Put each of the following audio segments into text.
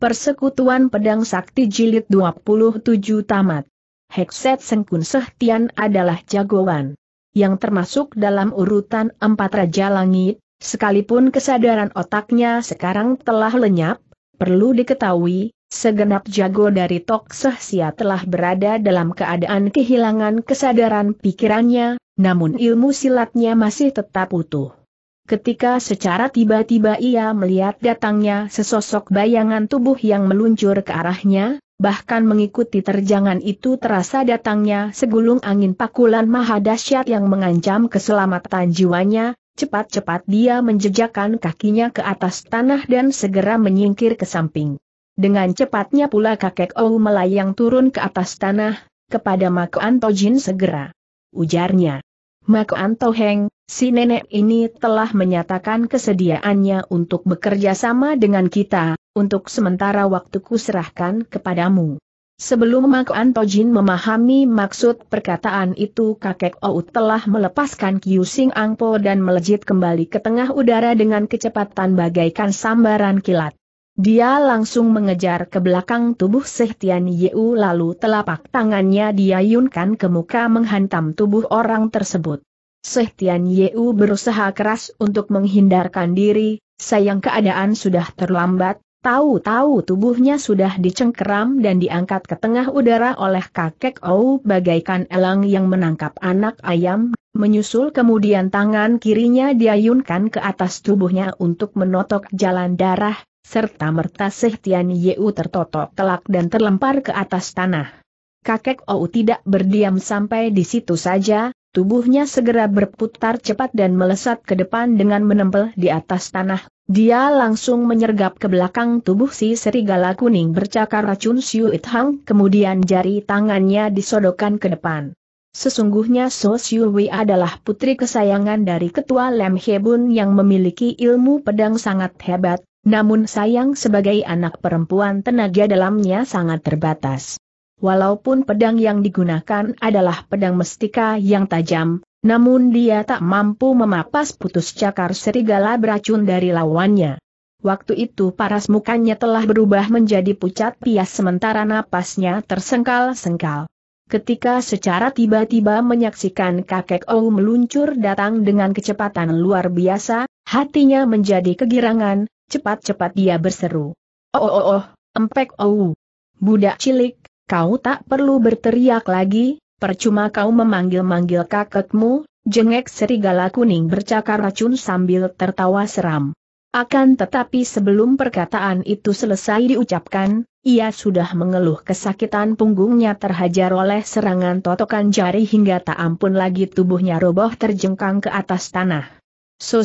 Persekutuan Pedang Sakti Jilid 27 Tamat Hekset Sengkun Sehtian adalah jagoan yang termasuk dalam urutan empat Raja Langit, sekalipun kesadaran otaknya sekarang telah lenyap, perlu diketahui, segenap jago dari Tok Sehsia telah berada dalam keadaan kehilangan kesadaran pikirannya, namun ilmu silatnya masih tetap utuh ketika secara tiba-tiba ia melihat datangnya sesosok bayangan tubuh yang meluncur ke arahnya, bahkan mengikuti terjangan itu terasa datangnya segulung angin pakulan maha dahsyat yang mengancam keselamatan jiwanya, cepat-cepat dia menjejakkan kakinya ke atas tanah dan segera menyingkir ke samping. Dengan cepatnya pula kakek Ou melayang turun ke atas tanah, kepada Mako Antojin segera. Ujarnya. Maka Antoheng, si nenek ini telah menyatakan kesediaannya untuk bekerja sama dengan kita, untuk sementara waktu kuserahkan kepadamu. Sebelum Mak Antojin memahami maksud perkataan itu kakek Ou telah melepaskan Kyu Sing Angpo dan melejit kembali ke tengah udara dengan kecepatan bagaikan sambaran kilat. Dia langsung mengejar ke belakang tubuh Sehtian Yeu lalu telapak tangannya diayunkan ke muka menghantam tubuh orang tersebut. Sehtian Yeu berusaha keras untuk menghindarkan diri, sayang keadaan sudah terlambat, Tahu-tahu tubuhnya sudah dicengkeram dan diangkat ke tengah udara oleh kakek Ou bagaikan elang yang menangkap anak ayam, menyusul kemudian tangan kirinya diayunkan ke atas tubuhnya untuk menotok jalan darah, serta merta Sehtian Yeu tertotok telak dan terlempar ke atas tanah. Kakek Ou tidak berdiam sampai di situ saja, tubuhnya segera berputar cepat dan melesat ke depan dengan menempel di atas tanah. Dia langsung menyergap ke belakang tubuh si serigala kuning bercakar racun Siu It Hang, kemudian jari tangannya disodokkan ke depan. Sesungguhnya So Wei adalah putri kesayangan dari ketua Lem Hebun yang memiliki ilmu pedang sangat hebat, namun sayang sebagai anak perempuan tenaga dalamnya sangat terbatas. Walaupun pedang yang digunakan adalah pedang mestika yang tajam, namun dia tak mampu memapas putus cakar serigala beracun dari lawannya. Waktu itu paras mukanya telah berubah menjadi pucat pias sementara napasnya tersengkal-sengkal. Ketika secara tiba-tiba menyaksikan kakek Ou meluncur datang dengan kecepatan luar biasa, hatinya menjadi kegirangan, Cepat-cepat dia berseru. Oh oh oh, empek oh. Budak cilik, kau tak perlu berteriak lagi, percuma kau memanggil-manggil kakekmu, jengek serigala kuning bercakar racun sambil tertawa seram. Akan tetapi sebelum perkataan itu selesai diucapkan, ia sudah mengeluh kesakitan punggungnya terhajar oleh serangan totokan jari hingga tak ampun lagi tubuhnya roboh terjengkang ke atas tanah. So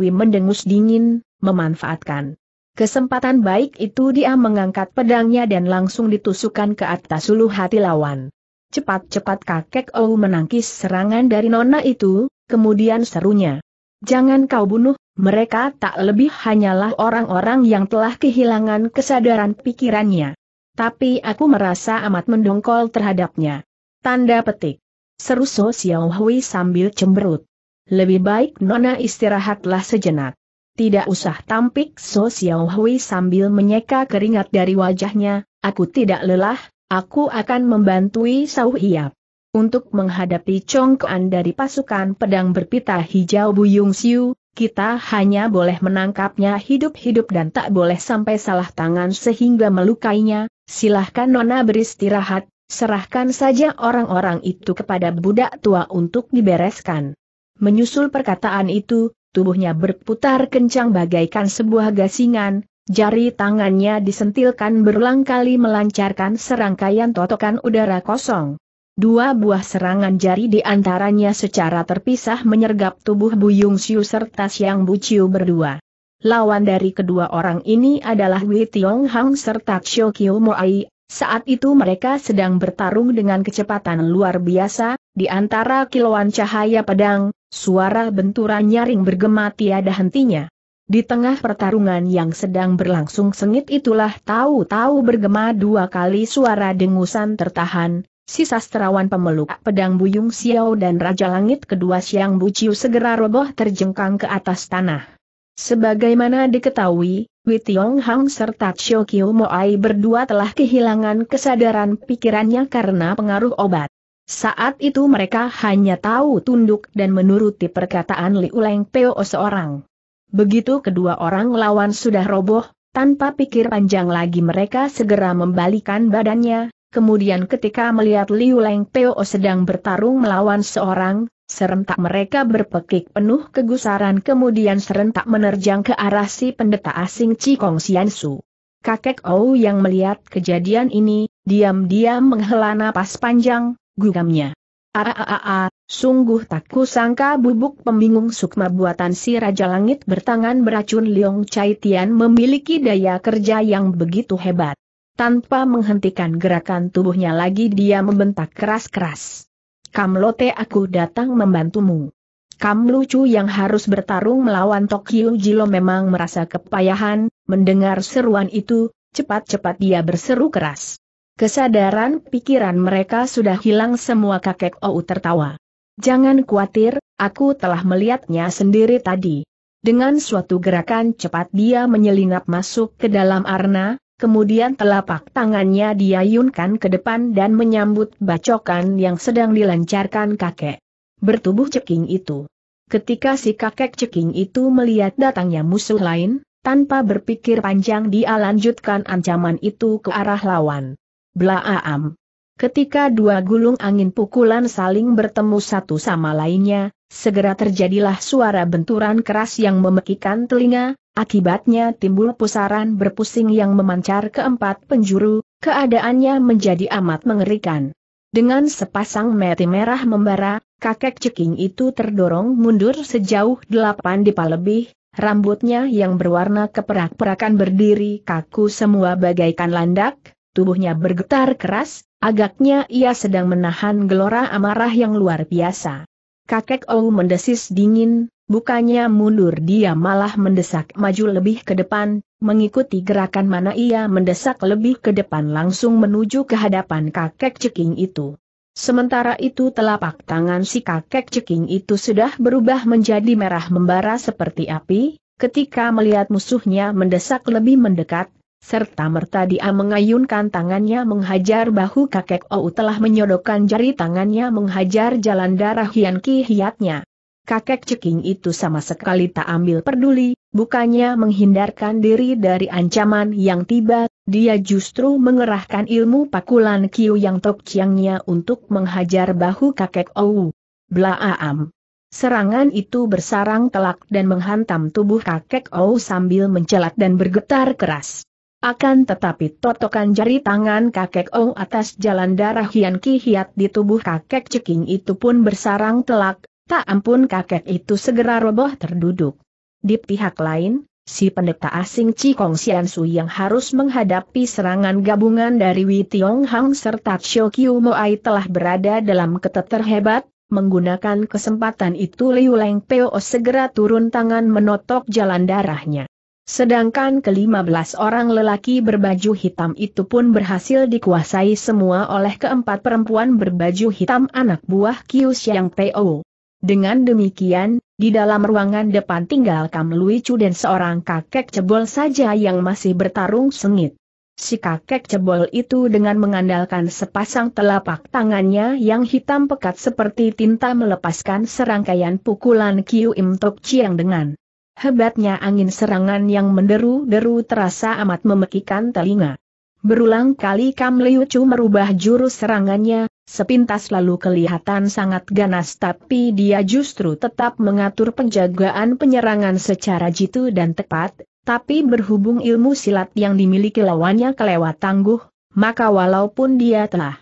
mendengus dingin, memanfaatkan. Kesempatan baik itu dia mengangkat pedangnya dan langsung ditusukkan ke atas ulu hati lawan. Cepat-cepat kakek Ou menangkis serangan dari nona itu, kemudian serunya. Jangan kau bunuh, mereka tak lebih hanyalah orang-orang yang telah kehilangan kesadaran pikirannya. Tapi aku merasa amat mendongkol terhadapnya. Tanda petik. Seru So Xiao Hui sambil cemberut. Lebih baik Nona istirahatlah sejenak. Tidak usah tampik So Xiao sambil menyeka keringat dari wajahnya, aku tidak lelah, aku akan membantui Sau Hiap. Untuk menghadapi congkoan dari pasukan pedang berpita hijau Buyung Siu, kita hanya boleh menangkapnya hidup-hidup dan tak boleh sampai salah tangan sehingga melukainya, silahkan Nona beristirahat, serahkan saja orang-orang itu kepada budak tua untuk dibereskan. Menyusul perkataan itu, tubuhnya berputar kencang bagaikan sebuah gasingan, jari tangannya disentilkan berulang kali melancarkan serangkaian totokan udara kosong. Dua buah serangan jari di antaranya secara terpisah menyergap tubuh Buyung Siu serta Siang Buciu berdua. Lawan dari kedua orang ini adalah Wei Tiong Hang serta Qiu Mo Moai. Saat itu mereka sedang bertarung dengan kecepatan luar biasa, di antara kilauan cahaya pedang, Suara benturan nyaring bergema tiada hentinya. Di tengah pertarungan yang sedang berlangsung sengit itulah tahu-tahu bergema dua kali suara dengusan tertahan, si sastrawan pemeluk pedang Buyung Xiao dan Raja Langit kedua Siang Buciu segera roboh terjengkang ke atas tanah. Sebagaimana diketahui, Wei Tiong Hang serta Chio Mo Moai berdua telah kehilangan kesadaran pikirannya karena pengaruh obat. Saat itu mereka hanya tahu tunduk dan menuruti perkataan Li Uleng Peo seorang. Begitu kedua orang lawan sudah roboh, tanpa pikir panjang lagi mereka segera membalikan badannya, kemudian ketika melihat Li Uleng Peo sedang bertarung melawan seorang, serentak mereka berpekik penuh kegusaran kemudian serentak menerjang ke arah si pendeta asing Cikong Siansu. Kakek Ou yang melihat kejadian ini, diam-diam menghela napas panjang, gugamnya. Aaaa, ah, ah, ah, sungguh tak kusangka bubuk pembingung sukma buatan si Raja Langit bertangan beracun Liong Chai Tian memiliki daya kerja yang begitu hebat. Tanpa menghentikan gerakan tubuhnya lagi dia membentak keras-keras. Kam Lote aku datang membantumu. Kam lucu yang harus bertarung melawan Tokyo Jilo memang merasa kepayahan, mendengar seruan itu, cepat-cepat dia berseru keras. Kesadaran pikiran mereka sudah hilang semua kakek Ou tertawa. Jangan khawatir, aku telah melihatnya sendiri tadi. Dengan suatu gerakan cepat dia menyelinap masuk ke dalam arna, kemudian telapak tangannya diayunkan ke depan dan menyambut bacokan yang sedang dilancarkan kakek. Bertubuh ceking itu. Ketika si kakek ceking itu melihat datangnya musuh lain, tanpa berpikir panjang dia lanjutkan ancaman itu ke arah lawan. Blaam. Ketika dua gulung angin pukulan saling bertemu satu sama lainnya, segera terjadilah suara benturan keras yang memekikan telinga, akibatnya timbul pusaran berpusing yang memancar ke empat penjuru, keadaannya menjadi amat mengerikan. Dengan sepasang mata merah membara, kakek ceking itu terdorong mundur sejauh delapan dipa lebih, rambutnya yang berwarna keperak-perakan berdiri kaku semua bagaikan landak, tubuhnya bergetar keras, agaknya ia sedang menahan gelora amarah yang luar biasa. Kakek Ou mendesis dingin, bukannya mundur dia malah mendesak maju lebih ke depan, mengikuti gerakan mana ia mendesak lebih ke depan langsung menuju ke hadapan kakek ceking itu. Sementara itu telapak tangan si kakek ceking itu sudah berubah menjadi merah membara seperti api, ketika melihat musuhnya mendesak lebih mendekat, serta merta dia mengayunkan tangannya menghajar bahu kakek Ou telah menyodokkan jari tangannya menghajar jalan darah Hian Ki hiatnya. Kakek ceking itu sama sekali tak ambil peduli, bukannya menghindarkan diri dari ancaman yang tiba, dia justru mengerahkan ilmu pakulan Kiu Yang Tok ciangnya untuk menghajar bahu kakek Ou. Blaam. Serangan itu bersarang telak dan menghantam tubuh kakek Ou sambil mencelat dan bergetar keras. Akan tetapi totokan jari tangan kakek Ong atas jalan darah Hian Ki Hiat di tubuh kakek Ceking itu pun bersarang telak, tak ampun kakek itu segera roboh terduduk. Di pihak lain, si pendeta asing Cikong Sian Su yang harus menghadapi serangan gabungan dari Wei Tiong Hang serta Xiao Qiu Moai telah berada dalam keteter hebat, menggunakan kesempatan itu Liu Leng Peo segera turun tangan menotok jalan darahnya. Sedangkan kelima belas orang lelaki berbaju hitam itu pun berhasil dikuasai semua oleh keempat perempuan berbaju hitam anak buah Kius Yang PO. Dengan demikian, di dalam ruangan depan tinggal Kam Lui Chu dan seorang kakek cebol saja yang masih bertarung sengit. Si kakek cebol itu dengan mengandalkan sepasang telapak tangannya yang hitam pekat seperti tinta melepaskan serangkaian pukulan Kiu Im Tok Chiang dengan Hebatnya angin serangan yang menderu-deru terasa amat memekikan telinga. Berulang kali Kam Liu Chu merubah jurus serangannya, sepintas lalu kelihatan sangat ganas tapi dia justru tetap mengatur penjagaan penyerangan secara jitu dan tepat, tapi berhubung ilmu silat yang dimiliki lawannya kelewat tangguh, maka walaupun dia telah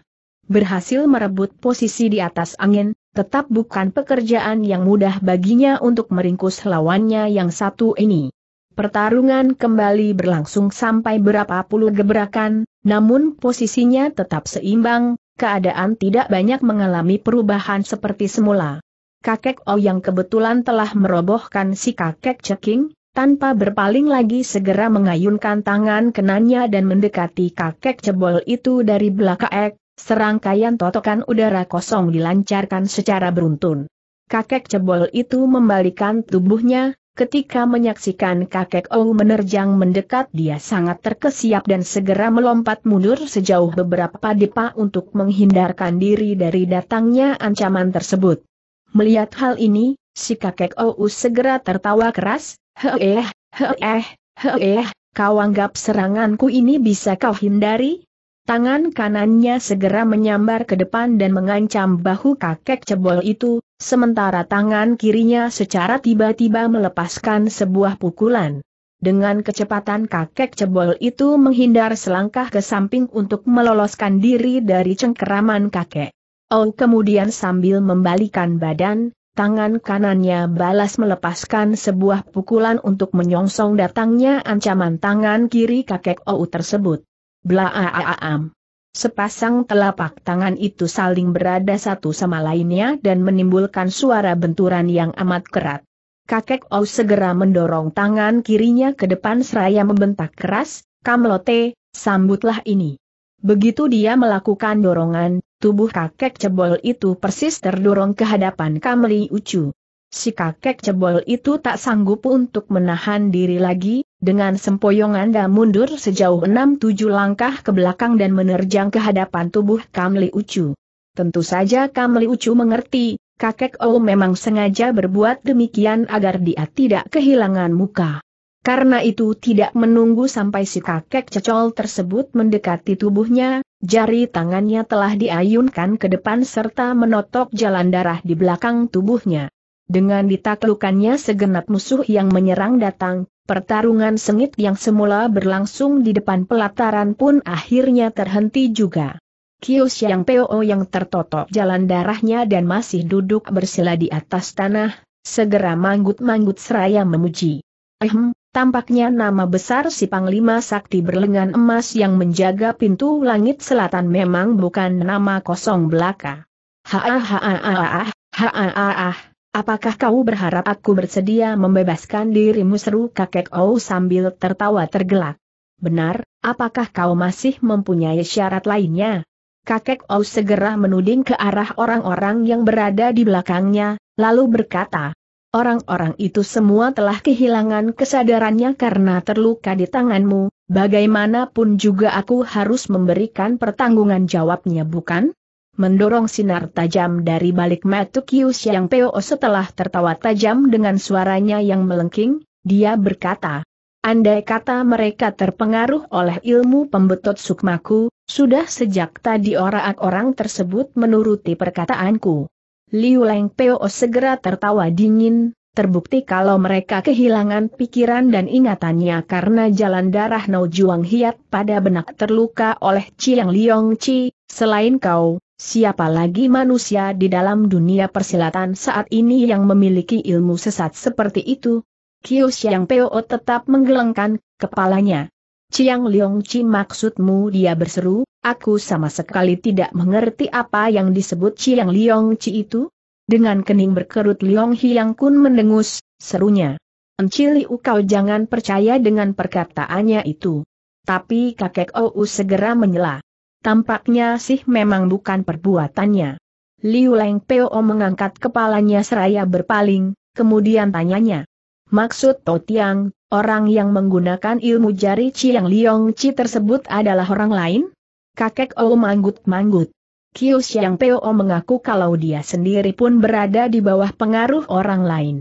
berhasil merebut posisi di atas angin, tetap bukan pekerjaan yang mudah baginya untuk meringkus lawannya yang satu ini. Pertarungan kembali berlangsung sampai berapa puluh gebrakan, namun posisinya tetap seimbang, keadaan tidak banyak mengalami perubahan seperti semula. Kakek O yang kebetulan telah merobohkan si kakek ceking, tanpa berpaling lagi segera mengayunkan tangan kenanya dan mendekati kakek cebol itu dari belakang. Serangkaian totokan udara kosong dilancarkan secara beruntun. Kakek cebol itu membalikan tubuhnya, ketika menyaksikan kakek Ou menerjang mendekat dia sangat terkesiap dan segera melompat mundur sejauh beberapa depa untuk menghindarkan diri dari datangnya ancaman tersebut. Melihat hal ini, si kakek Ou segera tertawa keras, heeh, heeh, heeh, kau anggap seranganku ini bisa kau hindari? Tangan kanannya segera menyambar ke depan dan mengancam bahu kakek cebol itu, sementara tangan kirinya secara tiba-tiba melepaskan sebuah pukulan. Dengan kecepatan kakek cebol itu menghindar selangkah ke samping untuk meloloskan diri dari cengkeraman kakek. Oh kemudian sambil membalikan badan, tangan kanannya balas melepaskan sebuah pukulan untuk menyongsong datangnya ancaman tangan kiri kakek Ou oh tersebut. Blaaam. Sepasang telapak tangan itu saling berada satu sama lainnya dan menimbulkan suara benturan yang amat kerat. Kakek Au segera mendorong tangan kirinya ke depan seraya membentak keras, Kamlote, sambutlah ini. Begitu dia melakukan dorongan, tubuh kakek cebol itu persis terdorong ke hadapan Kamli Ucu. Si kakek cebol itu tak sanggup untuk menahan diri lagi, dengan sempoyongan dan mundur sejauh enam tujuh langkah ke belakang dan menerjang ke hadapan tubuh Kamli Ucu. Tentu saja Kamli Ucu mengerti, kakek Oh memang sengaja berbuat demikian agar dia tidak kehilangan muka. Karena itu tidak menunggu sampai si kakek cecol tersebut mendekati tubuhnya, jari tangannya telah diayunkan ke depan serta menotok jalan darah di belakang tubuhnya. Dengan ditaklukannya segenap musuh yang menyerang datang, Pertarungan sengit yang semula berlangsung di depan pelataran pun akhirnya terhenti juga. Kios yang PO yang tertotok jalan darahnya dan masih duduk bersila di atas tanah, segera manggut-manggut seraya memuji. Ehm, tampaknya nama besar si Panglima Sakti berlengan emas yang menjaga pintu langit selatan memang bukan nama kosong belaka. Ha ha ha ha ha ha ha ha Apakah kau berharap aku bersedia membebaskan dirimu seru kakek O sambil tertawa tergelak? Benar, apakah kau masih mempunyai syarat lainnya? Kakek O segera menuding ke arah orang-orang yang berada di belakangnya, lalu berkata, Orang-orang itu semua telah kehilangan kesadarannya karena terluka di tanganmu, bagaimanapun juga aku harus memberikan pertanggungan jawabnya bukan? mendorong sinar tajam dari balik mata Kiu Siang Peo setelah tertawa tajam dengan suaranya yang melengking, dia berkata, Andai kata mereka terpengaruh oleh ilmu pembetot sukmaku, sudah sejak tadi orang-orang tersebut menuruti perkataanku. Liu Leng Peo segera tertawa dingin, terbukti kalau mereka kehilangan pikiran dan ingatannya karena jalan darah Nau Juang Hiat pada benak terluka oleh Chiang Liong Chi, selain kau, Siapa lagi manusia di dalam dunia persilatan saat ini yang memiliki ilmu sesat seperti itu? Kiu Xiang Peo tetap menggelengkan kepalanya. Chiang Liong Chi maksudmu dia berseru, aku sama sekali tidak mengerti apa yang disebut Chiang Liong Chi itu? Dengan kening berkerut Leong Hiang Kun mendengus, serunya. Encili kau jangan percaya dengan perkataannya itu. Tapi kakek Ou segera menyela. Tampaknya sih memang bukan perbuatannya. Liu Leng Peo mengangkat kepalanya seraya berpaling, kemudian tanyanya. Maksud Totiang, orang yang menggunakan ilmu jari Chiang Liong Chi tersebut adalah orang lain? Kakek O manggut-manggut. Kiu Xiang Peo mengaku kalau dia sendiri pun berada di bawah pengaruh orang lain.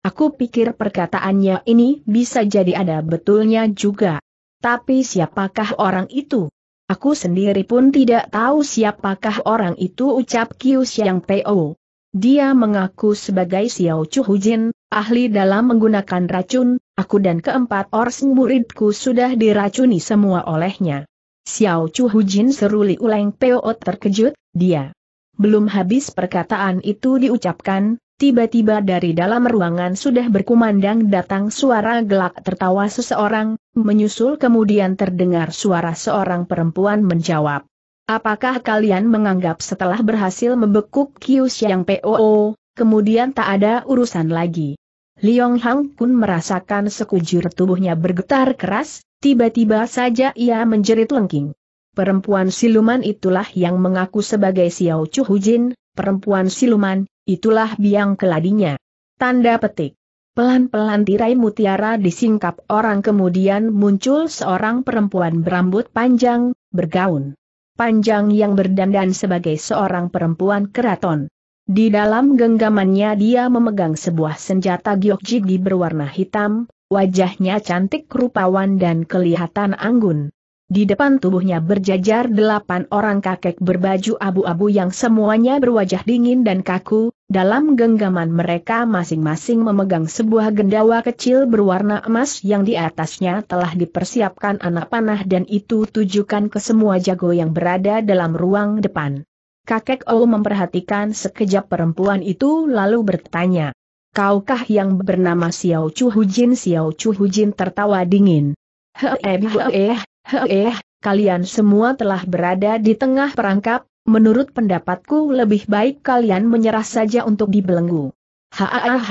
Aku pikir perkataannya ini bisa jadi ada betulnya juga. Tapi siapakah orang itu? Aku sendiri pun tidak tahu siapakah orang itu ucap Kiu Xiang Po. Dia mengaku sebagai Xiao Chu Hujin, ahli dalam menggunakan racun, aku dan keempat orang muridku sudah diracuni semua olehnya. Xiao Chu Hujin seru Li Uleng Po terkejut, dia. Belum habis perkataan itu diucapkan, Tiba-tiba dari dalam ruangan sudah berkumandang datang suara gelak tertawa seseorang, menyusul kemudian terdengar suara seorang perempuan menjawab. Apakah kalian menganggap setelah berhasil membekuk Kius yang POO, kemudian tak ada urusan lagi? Liong Hang Kun merasakan sekujur tubuhnya bergetar keras, tiba-tiba saja ia menjerit lengking. Perempuan siluman itulah yang mengaku sebagai Xiao Chu Hujin, perempuan siluman, Itulah biang keladinya. Tanda petik. Pelan-pelan tirai mutiara disingkap orang kemudian muncul seorang perempuan berambut panjang, bergaun. Panjang yang berdandan sebagai seorang perempuan keraton. Di dalam genggamannya dia memegang sebuah senjata giokjigi berwarna hitam, wajahnya cantik rupawan dan kelihatan anggun. Di depan tubuhnya berjajar delapan orang kakek berbaju abu-abu yang semuanya berwajah dingin dan kaku, dalam genggaman mereka masing-masing memegang sebuah gendawa kecil berwarna emas yang di atasnya telah dipersiapkan anak panah dan itu tujukan ke semua jago yang berada dalam ruang depan. Kakek O memperhatikan sekejap perempuan itu lalu bertanya, Kaukah yang bernama Xiao Chu Hujin? Xiao Chu Hujin tertawa dingin. Heeh, heeh, heeh, kalian semua telah berada di tengah perangkap, Menurut pendapatku lebih baik kalian menyerah saja untuk dibelenggu. Haaah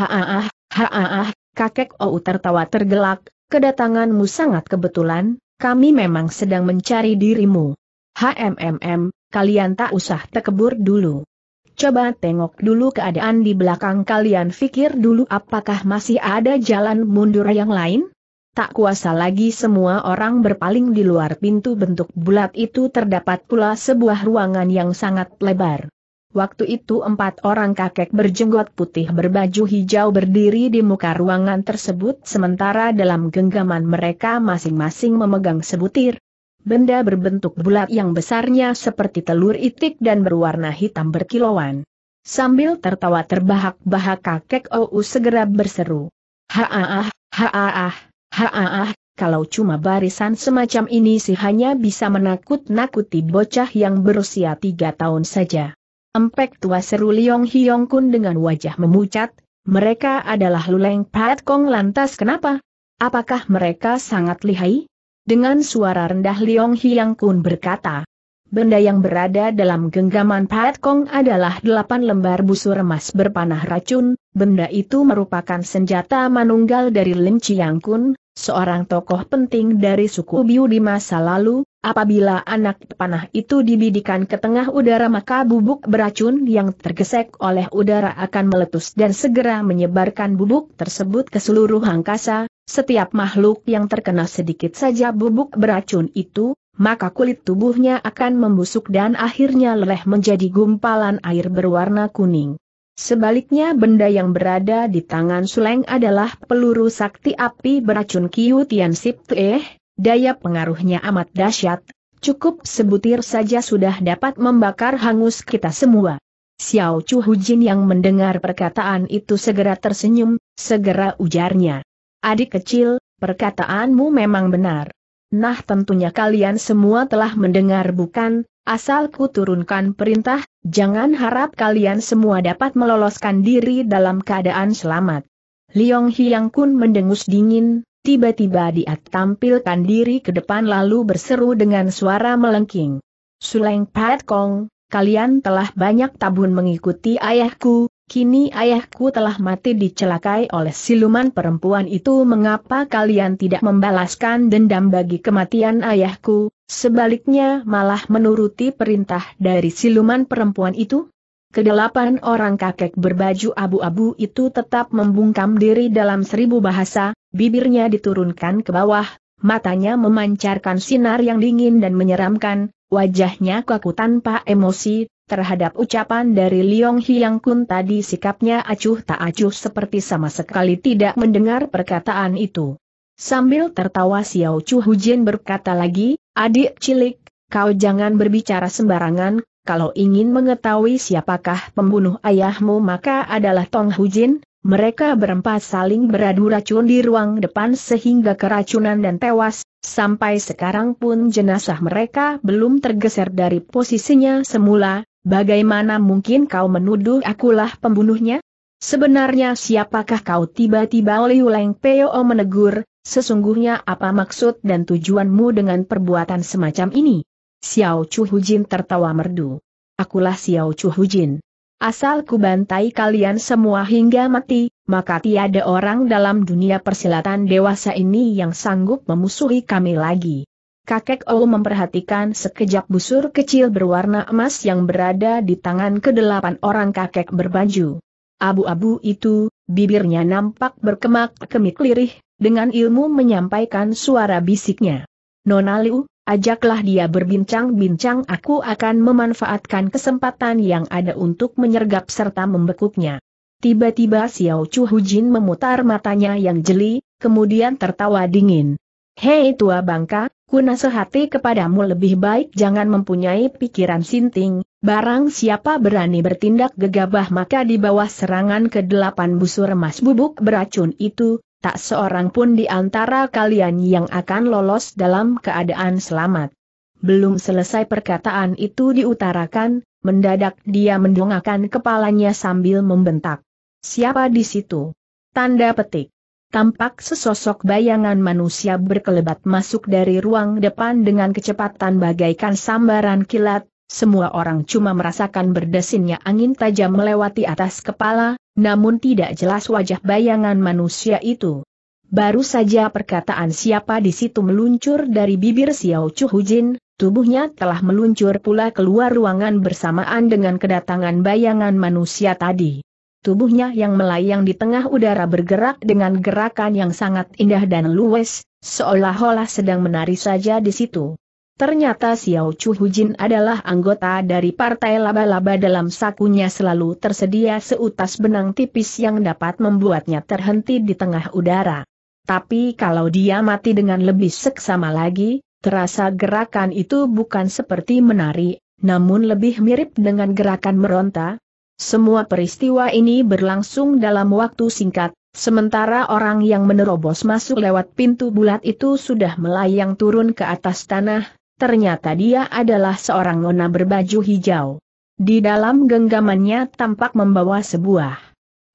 haaah, kakek Ou tertawa tergelak, kedatanganmu sangat kebetulan, kami memang sedang mencari dirimu. HMMM, kalian tak usah tekebur dulu. Coba tengok dulu keadaan di belakang kalian Fikir dulu apakah masih ada jalan mundur yang lain? Tak kuasa lagi semua orang berpaling di luar pintu bentuk bulat itu terdapat pula sebuah ruangan yang sangat lebar. Waktu itu empat orang kakek berjenggot putih berbaju hijau berdiri di muka ruangan tersebut sementara dalam genggaman mereka masing-masing memegang sebutir. Benda berbentuk bulat yang besarnya seperti telur itik dan berwarna hitam berkilauan. Sambil tertawa terbahak-bahak kakek OU segera berseru. Haaah, haaah. Haah, kalau cuma barisan semacam ini sih hanya bisa menakut-nakuti bocah yang berusia tiga tahun saja. Empek tua seru Liong Hiong Kun dengan wajah memucat, mereka adalah Luleng Pat Kong lantas kenapa? Apakah mereka sangat lihai? Dengan suara rendah Liong Hiong Kun berkata, Benda yang berada dalam genggaman Pat Kong adalah delapan lembar busur emas berpanah racun, benda itu merupakan senjata manunggal dari Lim Chiang Kun, seorang tokoh penting dari suku Biu di masa lalu, apabila anak panah itu dibidikan ke tengah udara maka bubuk beracun yang tergesek oleh udara akan meletus dan segera menyebarkan bubuk tersebut ke seluruh angkasa, setiap makhluk yang terkena sedikit saja bubuk beracun itu, maka kulit tubuhnya akan membusuk dan akhirnya leleh menjadi gumpalan air berwarna kuning. Sebaliknya benda yang berada di tangan Suleng adalah peluru sakti api beracun Kiu Tian Sip Tueh, daya pengaruhnya amat dahsyat, cukup sebutir saja sudah dapat membakar hangus kita semua. Xiao Chu Hujin yang mendengar perkataan itu segera tersenyum, segera ujarnya. Adik kecil, perkataanmu memang benar. Nah tentunya kalian semua telah mendengar bukan, Asalku turunkan perintah, jangan harap kalian semua dapat meloloskan diri dalam keadaan selamat. Liong Hyang Kun mendengus dingin, tiba-tiba dia tampilkan diri ke depan lalu berseru dengan suara melengking. Suleng Pat Kong, kalian telah banyak tabun mengikuti ayahku, Kini ayahku telah mati dicelakai oleh siluman perempuan itu mengapa kalian tidak membalaskan dendam bagi kematian ayahku, sebaliknya malah menuruti perintah dari siluman perempuan itu? Kedelapan orang kakek berbaju abu-abu itu tetap membungkam diri dalam seribu bahasa, bibirnya diturunkan ke bawah, matanya memancarkan sinar yang dingin dan menyeramkan, Wajahnya kaku tanpa emosi, terhadap ucapan dari Liong Hiang Kun tadi sikapnya acuh tak acuh seperti sama sekali tidak mendengar perkataan itu. Sambil tertawa Xiao Chu Hujin berkata lagi, adik cilik, kau jangan berbicara sembarangan, kalau ingin mengetahui siapakah pembunuh ayahmu maka adalah Tong Hujin, mereka berempat saling beradu racun di ruang depan sehingga keracunan dan tewas, sampai sekarang pun jenazah mereka belum tergeser dari posisinya semula, bagaimana mungkin kau menuduh akulah pembunuhnya? Sebenarnya siapakah kau tiba-tiba oleh Uleng Peo menegur, sesungguhnya apa maksud dan tujuanmu dengan perbuatan semacam ini? Xiao Chu Hujin tertawa merdu. Akulah Xiao Chu Hujin. Asal ku bantai kalian semua hingga mati, maka tiada orang dalam dunia persilatan dewasa ini yang sanggup memusuhi kami lagi. Kakek O memperhatikan sekejap busur kecil berwarna emas yang berada di tangan kedelapan orang kakek berbaju. Abu-abu itu, bibirnya nampak berkemak-kemik lirih, dengan ilmu menyampaikan suara bisiknya. Nona Liu, ajaklah dia berbincang-bincang aku akan memanfaatkan kesempatan yang ada untuk menyergap serta membekuknya. Tiba-tiba Xiao Chu Hujin memutar matanya yang jeli, kemudian tertawa dingin. Hei tua bangka, ku nasihati kepadamu lebih baik jangan mempunyai pikiran sinting, barang siapa berani bertindak gegabah maka di bawah serangan ke delapan busur emas bubuk beracun itu, tak seorang pun di antara kalian yang akan lolos dalam keadaan selamat. Belum selesai perkataan itu diutarakan, mendadak dia mendongakkan kepalanya sambil membentak. Siapa di situ? Tanda petik. Tampak sesosok bayangan manusia berkelebat masuk dari ruang depan dengan kecepatan bagaikan sambaran kilat, semua orang cuma merasakan berdesinnya angin tajam melewati atas kepala, namun tidak jelas wajah bayangan manusia itu. Baru saja perkataan siapa di situ meluncur dari bibir Xiao Chu Jin, tubuhnya telah meluncur pula keluar ruangan bersamaan dengan kedatangan bayangan manusia tadi. Tubuhnya yang melayang di tengah udara bergerak dengan gerakan yang sangat indah dan luwes, seolah-olah sedang menari saja di situ. Ternyata Xiao Chu Hujin adalah anggota dari partai laba-laba dalam sakunya selalu tersedia seutas benang tipis yang dapat membuatnya terhenti di tengah udara. Tapi kalau dia mati dengan lebih seksama lagi, terasa gerakan itu bukan seperti menari, namun lebih mirip dengan gerakan meronta. Semua peristiwa ini berlangsung dalam waktu singkat, Sementara orang yang menerobos masuk lewat pintu bulat itu sudah melayang turun ke atas tanah, ternyata dia adalah seorang nona berbaju hijau. Di dalam genggamannya tampak membawa sebuah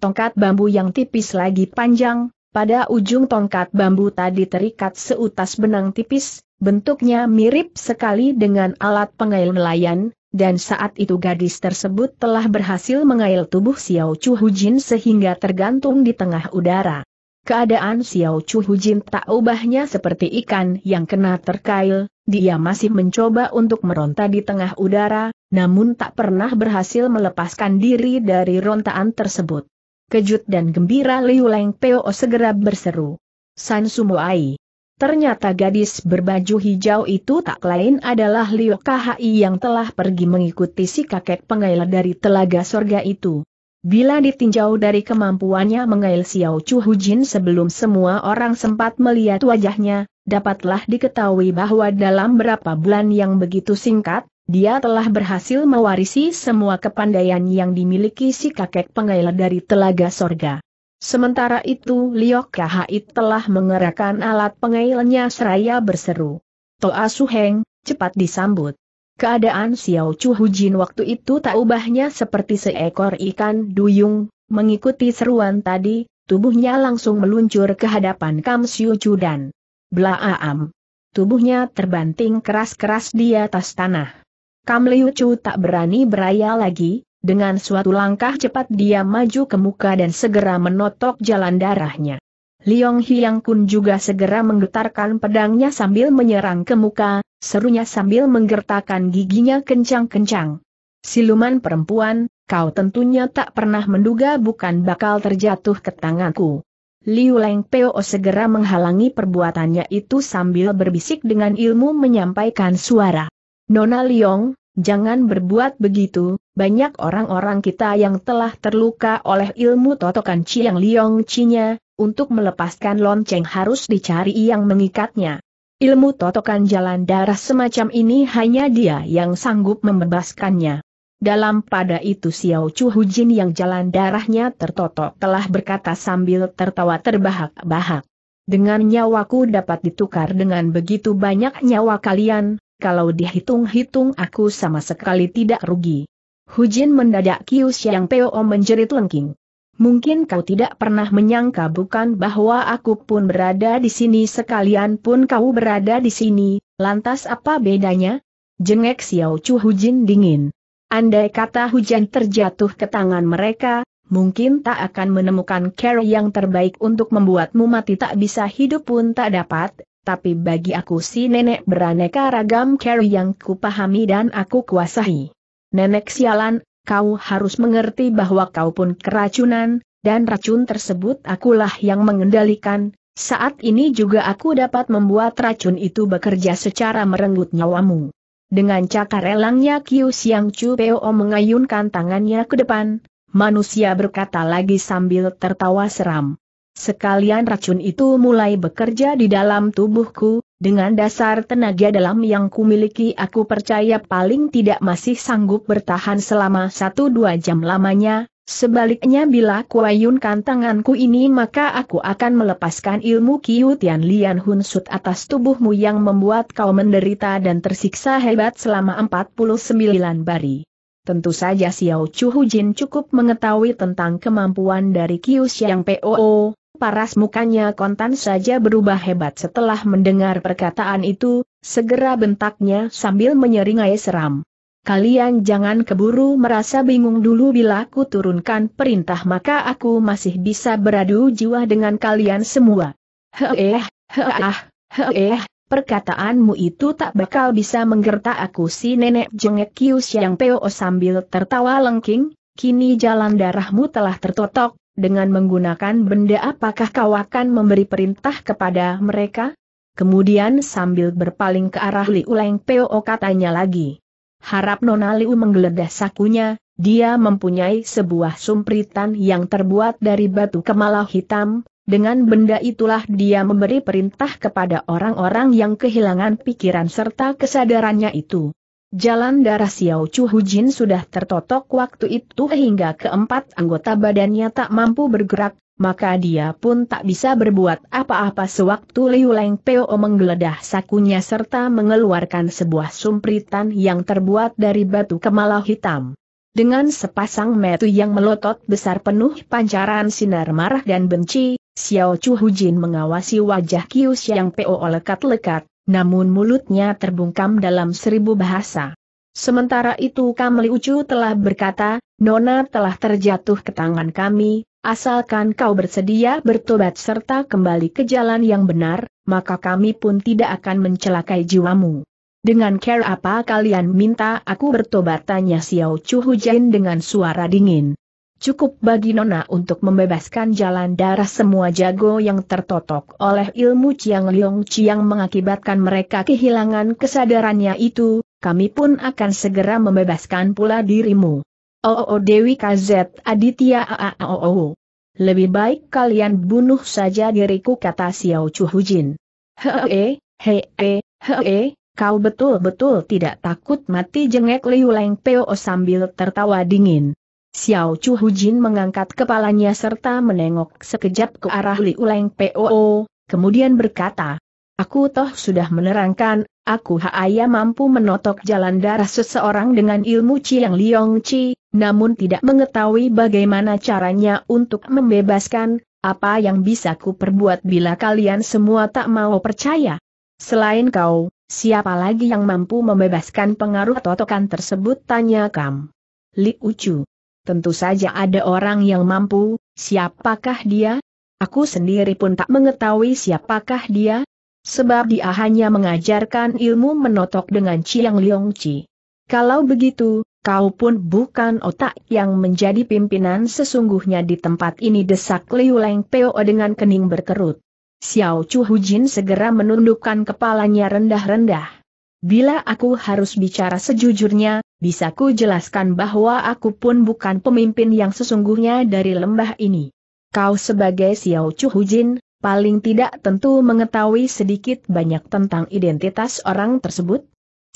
tongkat bambu yang tipis lagi panjang, pada ujung tongkat bambu tadi terikat seutas benang tipis, bentuknya mirip sekali dengan alat pengail nelayan, dan saat itu gadis tersebut telah berhasil mengail tubuh Xiao Chu Hujin sehingga tergantung di tengah udara. Keadaan Xiao Chu Hujin tak ubahnya seperti ikan yang kena terkail, dia masih mencoba untuk meronta di tengah udara, namun tak pernah berhasil melepaskan diri dari rontaan tersebut. Kejut dan gembira Liu Leng Peo segera berseru. San Sumoai. Ternyata gadis berbaju hijau itu tak lain adalah Liu Kahai yang telah pergi mengikuti si kakek pengail dari telaga sorga itu. Bila ditinjau dari kemampuannya mengail Xiao Chu Hujin sebelum semua orang sempat melihat wajahnya, dapatlah diketahui bahwa dalam berapa bulan yang begitu singkat, dia telah berhasil mewarisi semua kepandaian yang dimiliki si kakek pengail dari Telaga Sorga. Sementara itu Liok Kahait telah mengerahkan alat pengailnya seraya berseru. Toa Suheng, cepat disambut. Keadaan Xiao Chu Hu Jin waktu itu tak ubahnya seperti seekor ikan duyung, mengikuti seruan tadi, tubuhnya langsung meluncur ke hadapan Kam Siu Chu dan Blaam. Tubuhnya terbanting keras-keras di atas tanah. Kam Liu Chu tak berani beraya lagi, dengan suatu langkah cepat dia maju ke muka dan segera menotok jalan darahnya. Liong Hiang Kun juga segera menggetarkan pedangnya sambil menyerang ke muka, serunya sambil menggertakkan giginya kencang-kencang. Siluman perempuan, kau tentunya tak pernah menduga bukan bakal terjatuh ke tanganku. Liu Leng Peo segera menghalangi perbuatannya itu sambil berbisik dengan ilmu menyampaikan suara. Nona Liong, jangan berbuat begitu, banyak orang-orang kita yang telah terluka oleh ilmu totokan Chiang Liong Cinya, untuk melepaskan lonceng harus dicari yang mengikatnya. Ilmu totokan jalan darah semacam ini hanya dia yang sanggup membebaskannya. Dalam pada itu Xiao Chu Hu Jin yang jalan darahnya tertotok telah berkata sambil tertawa terbahak-bahak. Dengan nyawaku dapat ditukar dengan begitu banyak nyawa kalian, kalau dihitung-hitung aku sama sekali tidak rugi. Hu Jin mendadak Kius yang Peo menjerit lengking. Mungkin kau tidak pernah menyangka bukan bahwa aku pun berada di sini sekalian pun kau berada di sini, lantas apa bedanya? Jengek Xiao Chu Hu Jin dingin. Andai kata hujan terjatuh ke tangan mereka, mungkin tak akan menemukan cara yang terbaik untuk membuatmu mati tak bisa hidup pun tak dapat, tapi bagi aku si nenek beraneka ragam cara yang kupahami dan aku kuasai. Nenek sialan, kau harus mengerti bahwa kau pun keracunan, dan racun tersebut akulah yang mengendalikan, saat ini juga aku dapat membuat racun itu bekerja secara merenggut nyawamu. Dengan cakar elangnya Kiu Siang Chu Peo mengayunkan tangannya ke depan, manusia berkata lagi sambil tertawa seram. Sekalian racun itu mulai bekerja di dalam tubuhku, dengan dasar tenaga dalam yang kumiliki aku percaya paling tidak masih sanggup bertahan selama satu dua jam lamanya, Sebaliknya bila kuayunkan tanganku ini maka aku akan melepaskan ilmu Tian Lian Hun Sut atas tubuhmu yang membuat kau menderita dan tersiksa hebat selama 49 bari. Tentu saja Xiao Chu Hu Jin cukup mengetahui tentang kemampuan dari Kius yang POO, paras mukanya kontan saja berubah hebat setelah mendengar perkataan itu, segera bentaknya sambil menyeringai seram kalian jangan keburu merasa bingung dulu bila aku turunkan perintah maka aku masih bisa beradu jiwa dengan kalian semua. Heeh, heeh, ah, heeh, perkataanmu itu tak bakal bisa menggertak aku si nenek jengek Kius yang peo sambil tertawa lengking, kini jalan darahmu telah tertotok, dengan menggunakan benda apakah kau akan memberi perintah kepada mereka? Kemudian sambil berpaling ke arah Liu Peo katanya lagi. Harap Nona Liu menggeledah sakunya, dia mempunyai sebuah sumpritan yang terbuat dari batu kemala hitam, dengan benda itulah dia memberi perintah kepada orang-orang yang kehilangan pikiran serta kesadarannya itu. Jalan darah Xiao Chu Hujin sudah tertotok waktu itu hingga keempat anggota badannya tak mampu bergerak, maka dia pun tak bisa berbuat apa-apa sewaktu Liu Leng Peo menggeledah sakunya serta mengeluarkan sebuah sumpritan yang terbuat dari batu kemala hitam. Dengan sepasang metu yang melotot besar penuh pancaran sinar marah dan benci, Xiao Chu Hujin mengawasi wajah Qiu Xiang Peo lekat-lekat, namun mulutnya terbungkam dalam seribu bahasa. Sementara itu Kam Liu Chu telah berkata, Nona telah terjatuh ke tangan kami, asalkan kau bersedia bertobat serta kembali ke jalan yang benar, maka kami pun tidak akan mencelakai jiwamu. Dengan care apa kalian minta aku bertobat tanya Xiao Chu Hujain dengan suara dingin. Cukup bagi Nona untuk membebaskan jalan darah semua jago yang tertotok oleh ilmu Chiang Liong Chiang mengakibatkan mereka kehilangan kesadarannya itu, kami pun akan segera membebaskan pula dirimu. Oo oh, oh, oh, Dewi KZ Aditya oh. Lebih baik kalian bunuh saja diriku kata Xiao Chu Hujin. Hee, hee, eh, hee, eh, eh. kau betul-betul tidak takut mati jengek Liu Leng Peo sambil tertawa dingin. Xiao Chu Hujin mengangkat kepalanya serta menengok sekejap ke arah Liu Leng Peo, kemudian berkata, Aku toh sudah menerangkan, Aku haaya mampu menotok jalan darah seseorang dengan ilmu Chiang Liong Chi, namun tidak mengetahui bagaimana caranya untuk membebaskan, apa yang bisa ku perbuat bila kalian semua tak mau percaya. Selain kau, siapa lagi yang mampu membebaskan pengaruh totokan tersebut tanya Kam. Li Ucu. Tentu saja ada orang yang mampu, siapakah dia? Aku sendiri pun tak mengetahui siapakah dia, Sebab dia hanya mengajarkan ilmu menotok dengan Chiang Liong Chi. Kalau begitu, kau pun bukan otak yang menjadi pimpinan sesungguhnya di tempat ini desak Liu Leng Peo dengan kening berkerut. Xiao Chu Hujin segera menundukkan kepalanya rendah-rendah. Bila aku harus bicara sejujurnya, bisa ku jelaskan bahwa aku pun bukan pemimpin yang sesungguhnya dari lembah ini. Kau sebagai Xiao Chu Hujin, paling tidak tentu mengetahui sedikit banyak tentang identitas orang tersebut?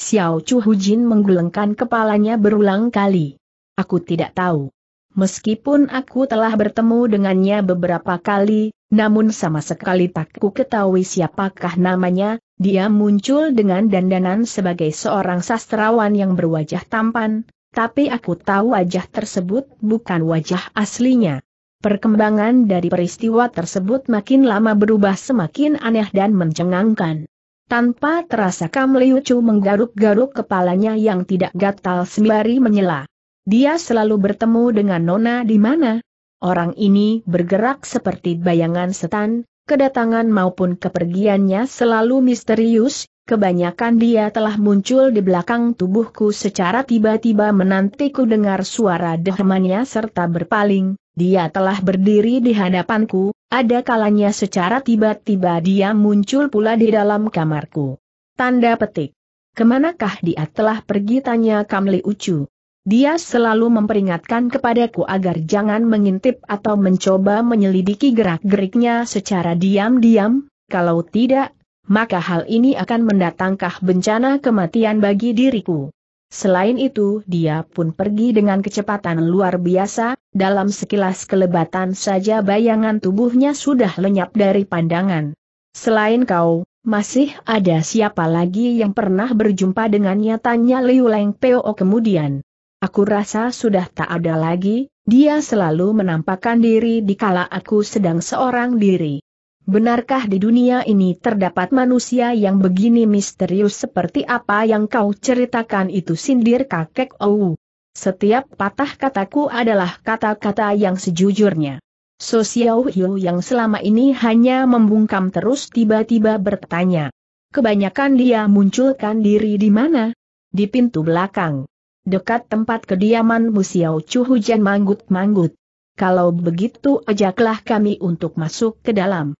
Xiao Chu Hujin menggelengkan kepalanya berulang kali. Aku tidak tahu. Meskipun aku telah bertemu dengannya beberapa kali, namun sama sekali tak ku ketahui siapakah namanya, dia muncul dengan dandanan sebagai seorang sastrawan yang berwajah tampan, tapi aku tahu wajah tersebut bukan wajah aslinya. Perkembangan dari peristiwa tersebut makin lama berubah semakin aneh dan mencengangkan. Tanpa terasa Kam Liu Chu menggaruk-garuk kepalanya yang tidak gatal sembari menyela. Dia selalu bertemu dengan Nona di mana? Orang ini bergerak seperti bayangan setan, kedatangan maupun kepergiannya selalu misterius, kebanyakan dia telah muncul di belakang tubuhku secara tiba-tiba menantiku dengar suara dehemannya serta berpaling, dia telah berdiri di hadapanku, ada kalanya secara tiba-tiba dia muncul pula di dalam kamarku. Tanda petik. Kemanakah dia telah pergi tanya Kamli Ucu. Dia selalu memperingatkan kepadaku agar jangan mengintip atau mencoba menyelidiki gerak-geriknya secara diam-diam, kalau tidak, maka hal ini akan mendatangkan bencana kematian bagi diriku. Selain itu dia pun pergi dengan kecepatan luar biasa, dalam sekilas kelebatan saja bayangan tubuhnya sudah lenyap dari pandangan. Selain kau, masih ada siapa lagi yang pernah berjumpa dengannya tanya Liu Leng Peo kemudian. Aku rasa sudah tak ada lagi, dia selalu menampakkan diri di kala aku sedang seorang diri. Benarkah di dunia ini terdapat manusia yang begini misterius seperti apa yang kau ceritakan itu sindir kakek Ou? Setiap patah kataku adalah kata-kata yang sejujurnya. So Xiao Hiu yang selama ini hanya membungkam terus tiba-tiba bertanya. Kebanyakan dia munculkan diri di mana? Di pintu belakang. Dekat tempat kediaman Musiao Chu hujan manggut-manggut. Kalau begitu ajaklah kami untuk masuk ke dalam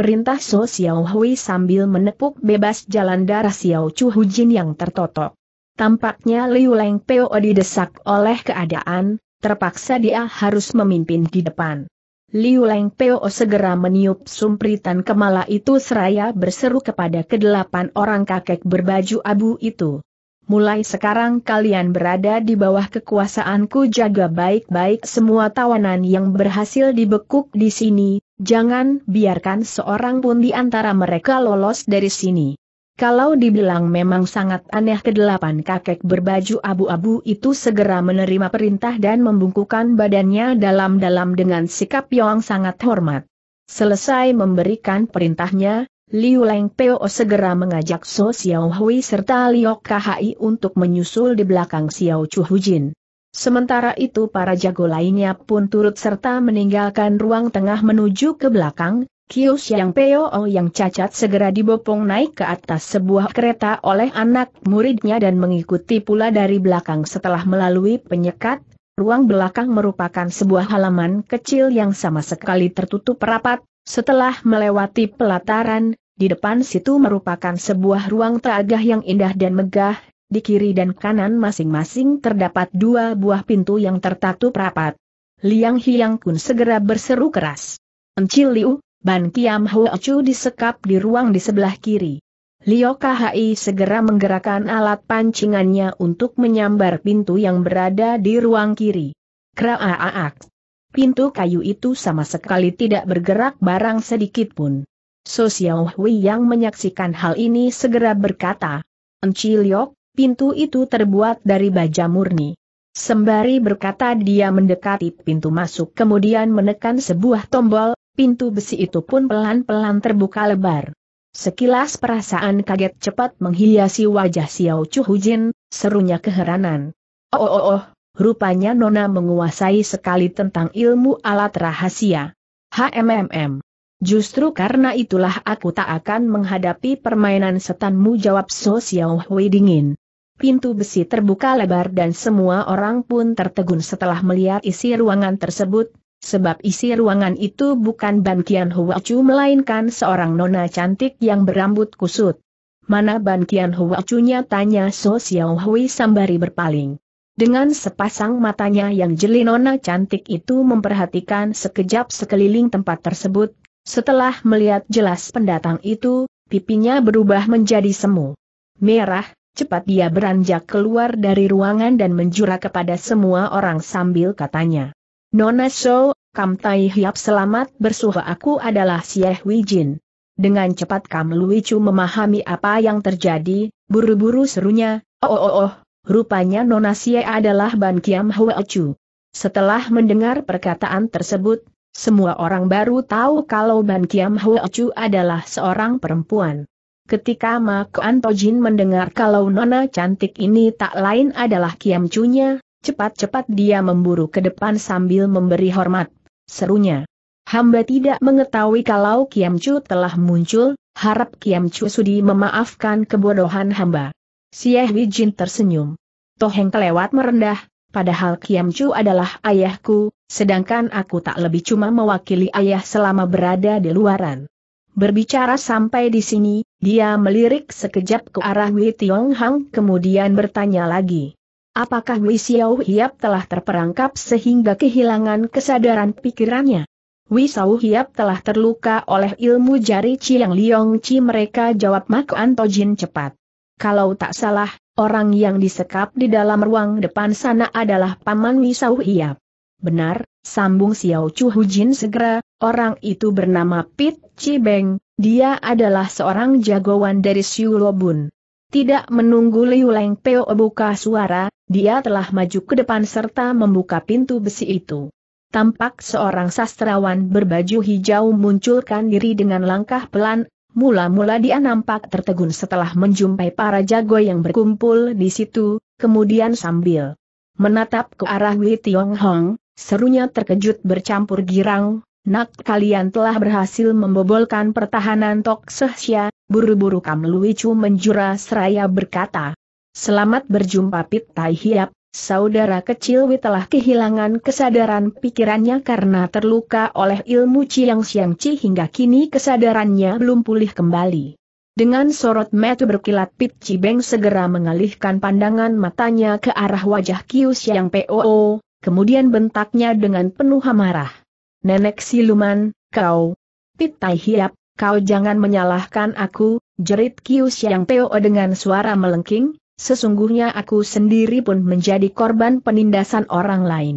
perintah So Xiao Hui sambil menepuk bebas jalan darah Xiao Chu Hujin yang tertotok. Tampaknya Liu Leng Peo didesak oleh keadaan, terpaksa dia harus memimpin di depan. Liu Leng Peo segera meniup sumpritan kemala itu seraya berseru kepada kedelapan orang kakek berbaju abu itu. Mulai sekarang kalian berada di bawah kekuasaanku jaga baik-baik semua tawanan yang berhasil dibekuk di sini, Jangan biarkan seorang pun di antara mereka lolos dari sini. Kalau dibilang memang sangat aneh kedelapan kakek berbaju abu-abu itu segera menerima perintah dan membungkukan badannya dalam-dalam dengan sikap yang sangat hormat. Selesai memberikan perintahnya, Liu Leng Peo segera mengajak So Xiao Hui serta Liu Kahai untuk menyusul di belakang Xiao Chu Hujin. Sementara itu para jago lainnya pun turut serta meninggalkan ruang tengah menuju ke belakang, Kius yang Peo oh yang cacat segera dibopong naik ke atas sebuah kereta oleh anak muridnya dan mengikuti pula dari belakang setelah melalui penyekat, ruang belakang merupakan sebuah halaman kecil yang sama sekali tertutup rapat, setelah melewati pelataran, di depan situ merupakan sebuah ruang teragah yang indah dan megah, di kiri dan kanan masing-masing terdapat dua buah pintu yang tertatup rapat. Liang Hyang Kun segera berseru keras. Encil Liu, Ban Kiam Ho Chu disekap di ruang di sebelah kiri. Liu Khai segera menggerakkan alat pancingannya untuk menyambar pintu yang berada di ruang kiri. Kraaak. Pintu kayu itu sama sekali tidak bergerak barang sedikit pun. So Hui yang menyaksikan hal ini segera berkata, Encil Liok. Pintu itu terbuat dari baja murni. Sembari berkata dia mendekati pintu masuk kemudian menekan sebuah tombol, pintu besi itu pun pelan-pelan terbuka lebar. Sekilas perasaan kaget cepat menghiasi wajah Xiao Chu Hujin, serunya keheranan. Oh oh oh, oh rupanya Nona menguasai sekali tentang ilmu alat rahasia. HMMM. Justru karena itulah aku tak akan menghadapi permainan setanmu jawab So Xiao Hui dingin pintu besi terbuka lebar dan semua orang pun tertegun setelah melihat isi ruangan tersebut, sebab isi ruangan itu bukan Ban Kian Chu melainkan seorang nona cantik yang berambut kusut. Mana Ban Kian nya tanya So Xiao Hui sambari berpaling. Dengan sepasang matanya yang jeli nona cantik itu memperhatikan sekejap sekeliling tempat tersebut, setelah melihat jelas pendatang itu, pipinya berubah menjadi semu. Merah, Cepat dia beranjak keluar dari ruangan dan menjura kepada semua orang sambil katanya. Nona So, Kam Tai Hiap selamat bersuha aku adalah Sieh Wijin. Dengan cepat Kam Lui Chu memahami apa yang terjadi, buru-buru serunya, oh oh oh, oh. rupanya Nona Sieh adalah Ban Kiam Hua Chu. Setelah mendengar perkataan tersebut, semua orang baru tahu kalau Ban Kiam Hua Chu adalah seorang perempuan. Ketika Mak Antojin mendengar kalau nona cantik ini tak lain adalah kiamcunya, cepat-cepat dia memburu ke depan sambil memberi hormat. Serunya. Hamba tidak mengetahui kalau kiamcu telah muncul, harap kiamcu sudi memaafkan kebodohan hamba. Sieh Wijin tersenyum. Toheng kelewat merendah, padahal Chu adalah ayahku, sedangkan aku tak lebih cuma mewakili ayah selama berada di luaran. Berbicara sampai di sini, dia melirik sekejap ke arah Wei Tiong Hang kemudian bertanya lagi. Apakah Wei Xiao Hiap telah terperangkap sehingga kehilangan kesadaran pikirannya? Wei Xiao Hiap telah terluka oleh ilmu jari Chiang Liong Chi mereka jawab Mak Anto Jin cepat. Kalau tak salah, orang yang disekap di dalam ruang depan sana adalah Paman Wei Xiao Hiap. Benar, sambung Xiao Chu Hujin segera, Orang itu bernama Pit Cibeng, dia adalah seorang jagoan dari Siulobun. Tidak menunggu Liu Leng Peo buka suara, dia telah maju ke depan serta membuka pintu besi itu. Tampak seorang sastrawan berbaju hijau munculkan diri dengan langkah pelan, mula-mula dia nampak tertegun setelah menjumpai para jago yang berkumpul di situ, kemudian sambil menatap ke arah Wei Tiong Hong, serunya terkejut bercampur girang, Nak kalian telah berhasil membobolkan pertahanan Tok Sehsya, buru-buru Kam Luicu menjura seraya berkata. Selamat berjumpa Pit Tai Hiap, saudara kecil Wi telah kehilangan kesadaran pikirannya karena terluka oleh ilmu Chiang Siang Chi hingga kini kesadarannya belum pulih kembali. Dengan sorot mata berkilat Pit Cibeng segera mengalihkan pandangan matanya ke arah wajah Kius Yang Po, kemudian bentaknya dengan penuh amarah. Nenek siluman, kau. Pitai hiap, kau jangan menyalahkan aku, jerit Kius Yang Peo dengan suara melengking, sesungguhnya aku sendiri pun menjadi korban penindasan orang lain.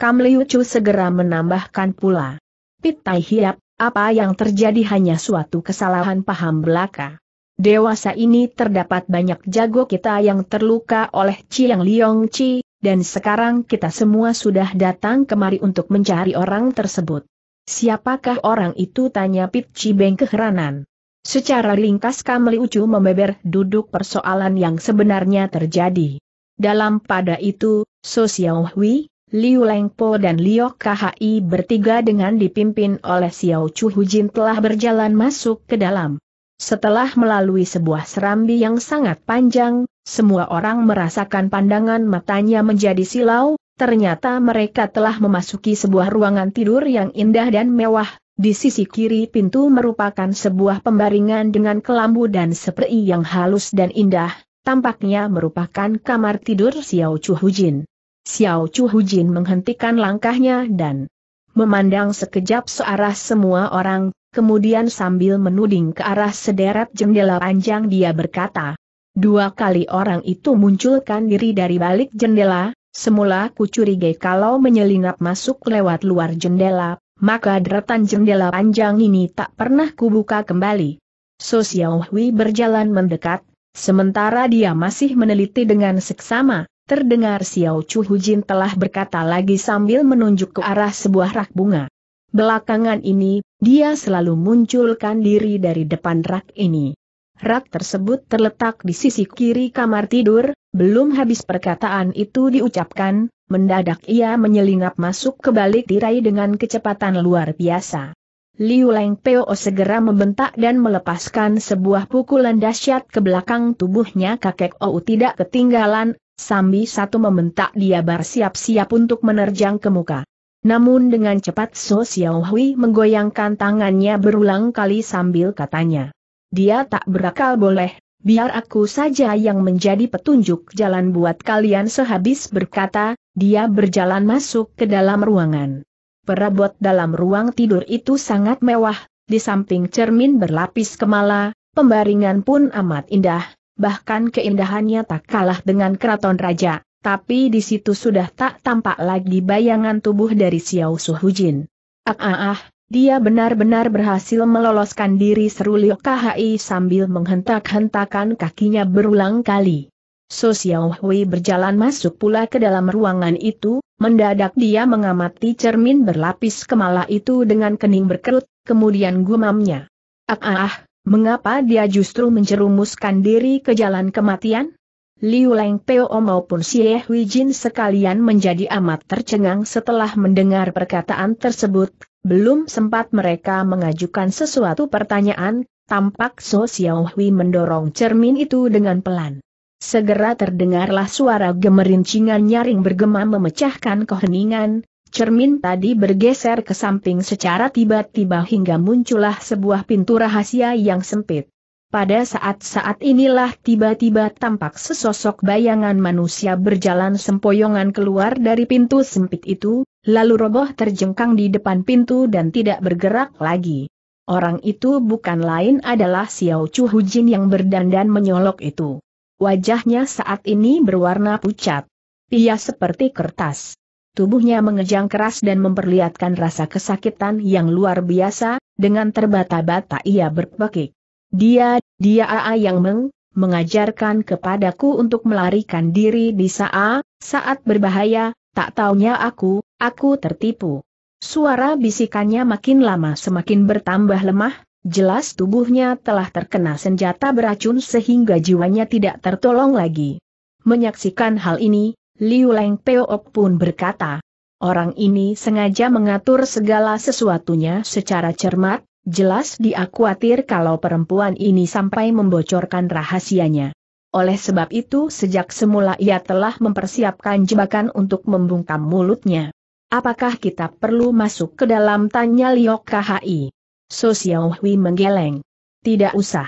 Kam Liu Chu segera menambahkan pula. Pitai hiap, apa yang terjadi hanya suatu kesalahan paham belaka. Dewasa ini terdapat banyak jago kita yang terluka oleh Chiang Liong Chi, dan sekarang kita semua sudah datang kemari untuk mencari orang tersebut. Siapakah orang itu tanya Pit Cibeng keheranan. Secara ringkas Kamli Ucu membeber duduk persoalan yang sebenarnya terjadi. Dalam pada itu, So Xiao Hui, Liu Leng Po dan Liu KHI bertiga dengan dipimpin oleh Xiao Chu Hu Jin telah berjalan masuk ke dalam. Setelah melalui sebuah serambi yang sangat panjang, semua orang merasakan pandangan matanya menjadi silau, ternyata mereka telah memasuki sebuah ruangan tidur yang indah dan mewah, di sisi kiri pintu merupakan sebuah pembaringan dengan kelambu dan seperi yang halus dan indah, tampaknya merupakan kamar tidur Xiao Chu Hujin. Xiao Chu Hujin menghentikan langkahnya dan memandang sekejap searah semua orang, kemudian sambil menuding ke arah sederet jendela panjang dia berkata, Dua kali orang itu munculkan diri dari balik jendela, semula ku kalau menyelinap masuk lewat luar jendela, maka deretan jendela panjang ini tak pernah kubuka kembali. So Xiao berjalan mendekat, sementara dia masih meneliti dengan seksama, terdengar Xiao Chu Hujin telah berkata lagi sambil menunjuk ke arah sebuah rak bunga. Belakangan ini, dia selalu munculkan diri dari depan rak ini. Rak tersebut terletak di sisi kiri kamar tidur, belum habis perkataan itu diucapkan, mendadak ia menyelinap masuk ke balik tirai dengan kecepatan luar biasa. Liu Leng Peo segera membentak dan melepaskan sebuah pukulan dahsyat ke belakang tubuhnya kakek Ou tidak ketinggalan, sambil satu membentak dia bersiap-siap untuk menerjang ke muka. Namun dengan cepat So Xiao Hui menggoyangkan tangannya berulang kali sambil katanya dia tak berakal boleh, biar aku saja yang menjadi petunjuk jalan buat kalian sehabis berkata, dia berjalan masuk ke dalam ruangan. Perabot dalam ruang tidur itu sangat mewah, di samping cermin berlapis kemala, pembaringan pun amat indah, bahkan keindahannya tak kalah dengan keraton raja, tapi di situ sudah tak tampak lagi bayangan tubuh dari Xiao Suhujin. Ah ah ah, dia benar-benar berhasil meloloskan diri seru Liu KHI sambil menghentak-hentakan kakinya berulang kali. So Xiao Hui berjalan masuk pula ke dalam ruangan itu, mendadak dia mengamati cermin berlapis kemala itu dengan kening berkerut, kemudian gumamnya. Ah ah ah, mengapa dia justru menjerumuskan diri ke jalan kematian? Liu Leng Peo maupun Xie Hui Jin sekalian menjadi amat tercengang setelah mendengar perkataan tersebut, belum sempat mereka mengajukan sesuatu pertanyaan, tampak So Xiao Hui mendorong cermin itu dengan pelan. Segera terdengarlah suara gemerincingan nyaring bergema memecahkan keheningan, cermin tadi bergeser ke samping secara tiba-tiba hingga muncullah sebuah pintu rahasia yang sempit. Pada saat-saat inilah tiba-tiba tampak sesosok bayangan manusia berjalan sempoyongan keluar dari pintu sempit itu, lalu roboh terjengkang di depan pintu dan tidak bergerak lagi. Orang itu bukan lain adalah Xiao Chu Hujin yang berdandan menyolok itu. Wajahnya saat ini berwarna pucat. Ia seperti kertas. Tubuhnya mengejang keras dan memperlihatkan rasa kesakitan yang luar biasa, dengan terbata-bata ia berpekik. Dia, dia AA yang meng, mengajarkan kepadaku untuk melarikan diri di saat, saat berbahaya, Tak taunya aku, aku tertipu. Suara bisikannya makin lama semakin bertambah lemah, jelas tubuhnya telah terkena senjata beracun sehingga jiwanya tidak tertolong lagi. Menyaksikan hal ini, Liu Leng Peo pun berkata, Orang ini sengaja mengatur segala sesuatunya secara cermat, jelas dia khawatir kalau perempuan ini sampai membocorkan rahasianya. Oleh sebab itu sejak semula ia telah mempersiapkan jebakan untuk membungkam mulutnya. Apakah kita perlu masuk ke dalam tanya Liok KHI? So Xiao menggeleng. Tidak usah.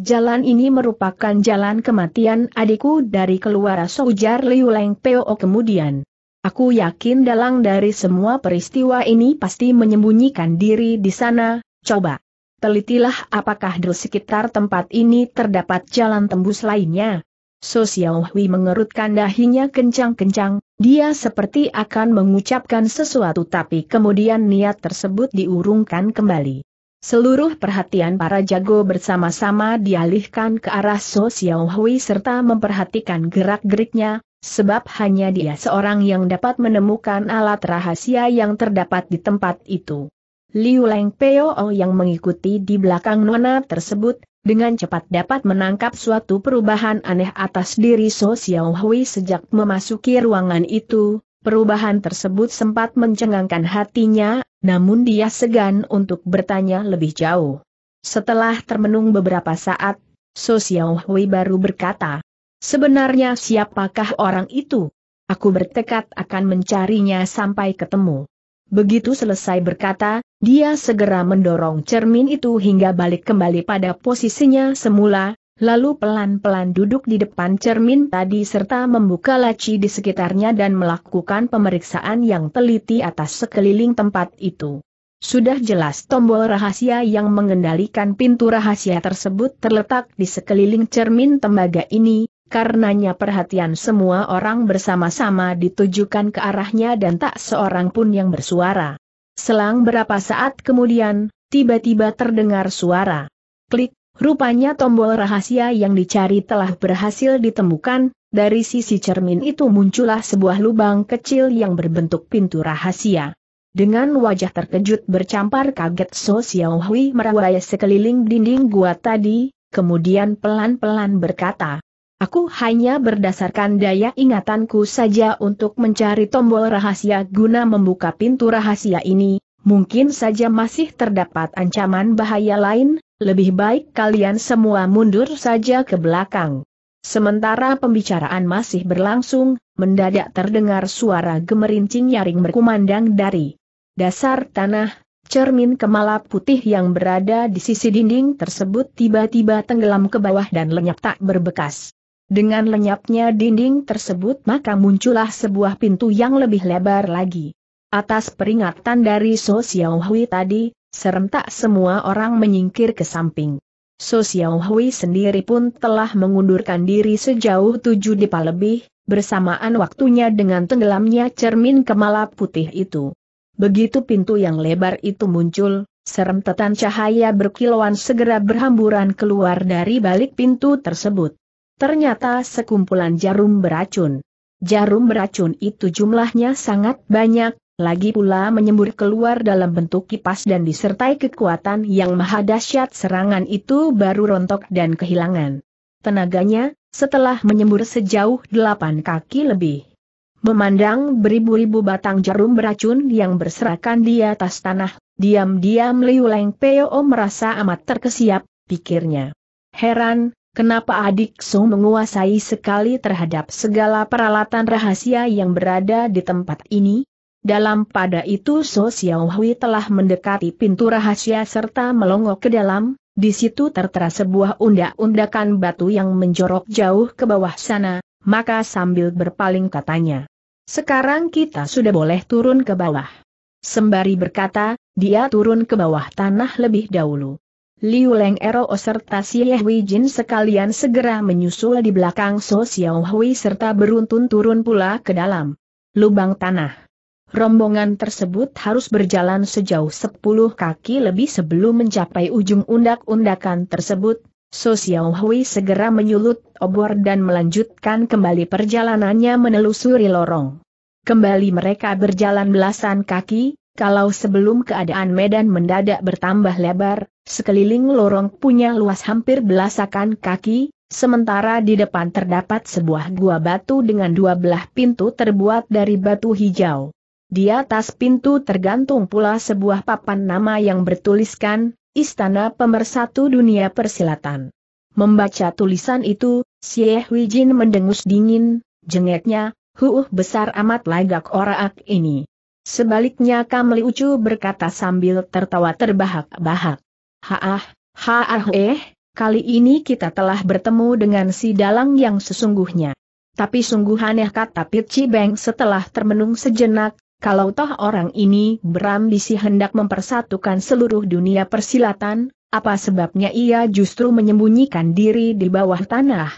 Jalan ini merupakan jalan kematian adikku dari keluar ujar Liu Leng Peo kemudian. Aku yakin dalang dari semua peristiwa ini pasti menyembunyikan diri di sana, coba telitilah apakah di sekitar tempat ini terdapat jalan tembus lainnya. So Xiao Hui mengerutkan dahinya kencang-kencang, dia seperti akan mengucapkan sesuatu tapi kemudian niat tersebut diurungkan kembali. Seluruh perhatian para jago bersama-sama dialihkan ke arah So Xiao Hui serta memperhatikan gerak-geriknya, sebab hanya dia seorang yang dapat menemukan alat rahasia yang terdapat di tempat itu. Liu Leng Peo oh yang mengikuti di belakang nona tersebut, dengan cepat dapat menangkap suatu perubahan aneh atas diri So Xiao Hui sejak memasuki ruangan itu, perubahan tersebut sempat mencengangkan hatinya, namun dia segan untuk bertanya lebih jauh. Setelah termenung beberapa saat, So Xiao Hui baru berkata, Sebenarnya siapakah orang itu? Aku bertekad akan mencarinya sampai ketemu. Begitu selesai berkata, dia segera mendorong cermin itu hingga balik kembali pada posisinya semula, lalu pelan-pelan duduk di depan cermin tadi serta membuka laci di sekitarnya dan melakukan pemeriksaan yang teliti atas sekeliling tempat itu. Sudah jelas tombol rahasia yang mengendalikan pintu rahasia tersebut terletak di sekeliling cermin tembaga ini, Karenanya perhatian semua orang bersama-sama ditujukan ke arahnya dan tak seorang pun yang bersuara. Selang berapa saat kemudian, tiba-tiba terdengar suara. Klik, rupanya tombol rahasia yang dicari telah berhasil ditemukan, dari sisi cermin itu muncullah sebuah lubang kecil yang berbentuk pintu rahasia. Dengan wajah terkejut bercampar kaget So Xiao Hui merawai sekeliling dinding gua tadi, kemudian pelan-pelan berkata, Aku hanya berdasarkan daya ingatanku saja untuk mencari tombol rahasia guna membuka pintu rahasia ini, mungkin saja masih terdapat ancaman bahaya lain, lebih baik kalian semua mundur saja ke belakang. Sementara pembicaraan masih berlangsung, mendadak terdengar suara gemerincing nyaring berkumandang dari dasar tanah, cermin kemala putih yang berada di sisi dinding tersebut tiba-tiba tenggelam ke bawah dan lenyap tak berbekas. Dengan lenyapnya dinding tersebut maka muncullah sebuah pintu yang lebih lebar lagi. Atas peringatan dari So Xiaohui Hui tadi, serentak semua orang menyingkir ke samping. So Xiaohui Hui sendiri pun telah mengundurkan diri sejauh tujuh depa lebih, bersamaan waktunya dengan tenggelamnya cermin kemala putih itu. Begitu pintu yang lebar itu muncul, serentetan cahaya berkilauan segera berhamburan keluar dari balik pintu tersebut. Ternyata sekumpulan jarum beracun. Jarum beracun itu jumlahnya sangat banyak, lagi pula menyembur keluar dalam bentuk kipas dan disertai kekuatan yang maha dahsyat serangan itu baru rontok dan kehilangan. Tenaganya, setelah menyembur sejauh delapan kaki lebih. Memandang beribu-ribu batang jarum beracun yang berserakan di atas tanah, diam-diam Liu Leng Peo merasa amat terkesiap, pikirnya. Heran, Kenapa adik So menguasai sekali terhadap segala peralatan rahasia yang berada di tempat ini? Dalam pada itu So Xiaohui telah mendekati pintu rahasia serta melongo ke dalam, di situ tertera sebuah undak-undakan batu yang menjorok jauh ke bawah sana, maka sambil berpaling katanya. Sekarang kita sudah boleh turun ke bawah. Sembari berkata, dia turun ke bawah tanah lebih dahulu. Liu Leng Ero serta Xie Hui Jin sekalian segera menyusul di belakang So Xiao Hui serta beruntun turun pula ke dalam lubang tanah. Rombongan tersebut harus berjalan sejauh 10 kaki lebih sebelum mencapai ujung undak-undakan tersebut. So Xiao Hui segera menyulut obor dan melanjutkan kembali perjalanannya menelusuri lorong. Kembali mereka berjalan belasan kaki, kalau sebelum keadaan medan mendadak bertambah lebar, sekeliling lorong punya luas hampir belasakan kaki, sementara di depan terdapat sebuah gua batu dengan dua belah pintu terbuat dari batu hijau. Di atas pintu tergantung pula sebuah papan nama yang bertuliskan, Istana Pemersatu Dunia Persilatan. Membaca tulisan itu, Syekh Wijin mendengus dingin, jengeknya, huuh besar amat lagak orang ini. Sebaliknya Kam Ucu berkata sambil tertawa terbahak-bahak. Haah, haah eh, kali ini kita telah bertemu dengan si dalang yang sesungguhnya. Tapi sungguh aneh kata Pici Beng setelah termenung sejenak, kalau toh orang ini berambisi hendak mempersatukan seluruh dunia persilatan, apa sebabnya ia justru menyembunyikan diri di bawah tanah?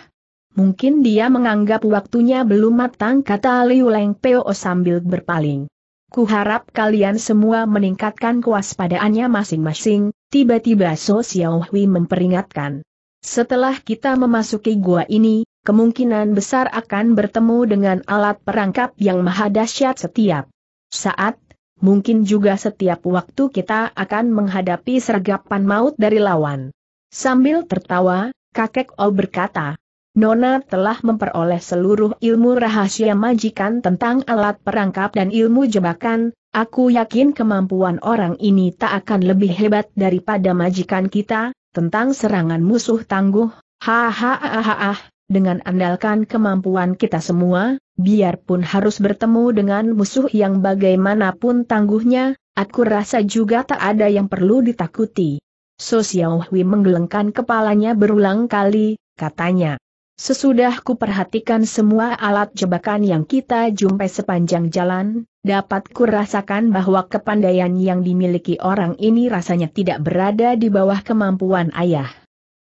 Mungkin dia menganggap waktunya belum matang kata Liu Leng Peo sambil berpaling. Ku harap kalian semua meningkatkan kewaspadaannya masing-masing, tiba-tiba So Xiao memperingatkan. Setelah kita memasuki gua ini, kemungkinan besar akan bertemu dengan alat perangkap yang maha dahsyat setiap saat, mungkin juga setiap waktu kita akan menghadapi sergapan maut dari lawan. Sambil tertawa, kakek O berkata, Nona telah memperoleh seluruh ilmu rahasia majikan tentang alat perangkap dan ilmu jebakan, aku yakin kemampuan orang ini tak akan lebih hebat daripada majikan kita, tentang serangan musuh tangguh, hahaha, dengan andalkan kemampuan kita semua, biarpun harus bertemu dengan musuh yang bagaimanapun tangguhnya, aku rasa juga tak ada yang perlu ditakuti. So menggelengkan kepalanya berulang kali, katanya. Sesudah kuperhatikan semua alat jebakan yang kita jumpai sepanjang jalan, dapat kurasakan bahwa kepandaian yang dimiliki orang ini rasanya tidak berada di bawah kemampuan ayah.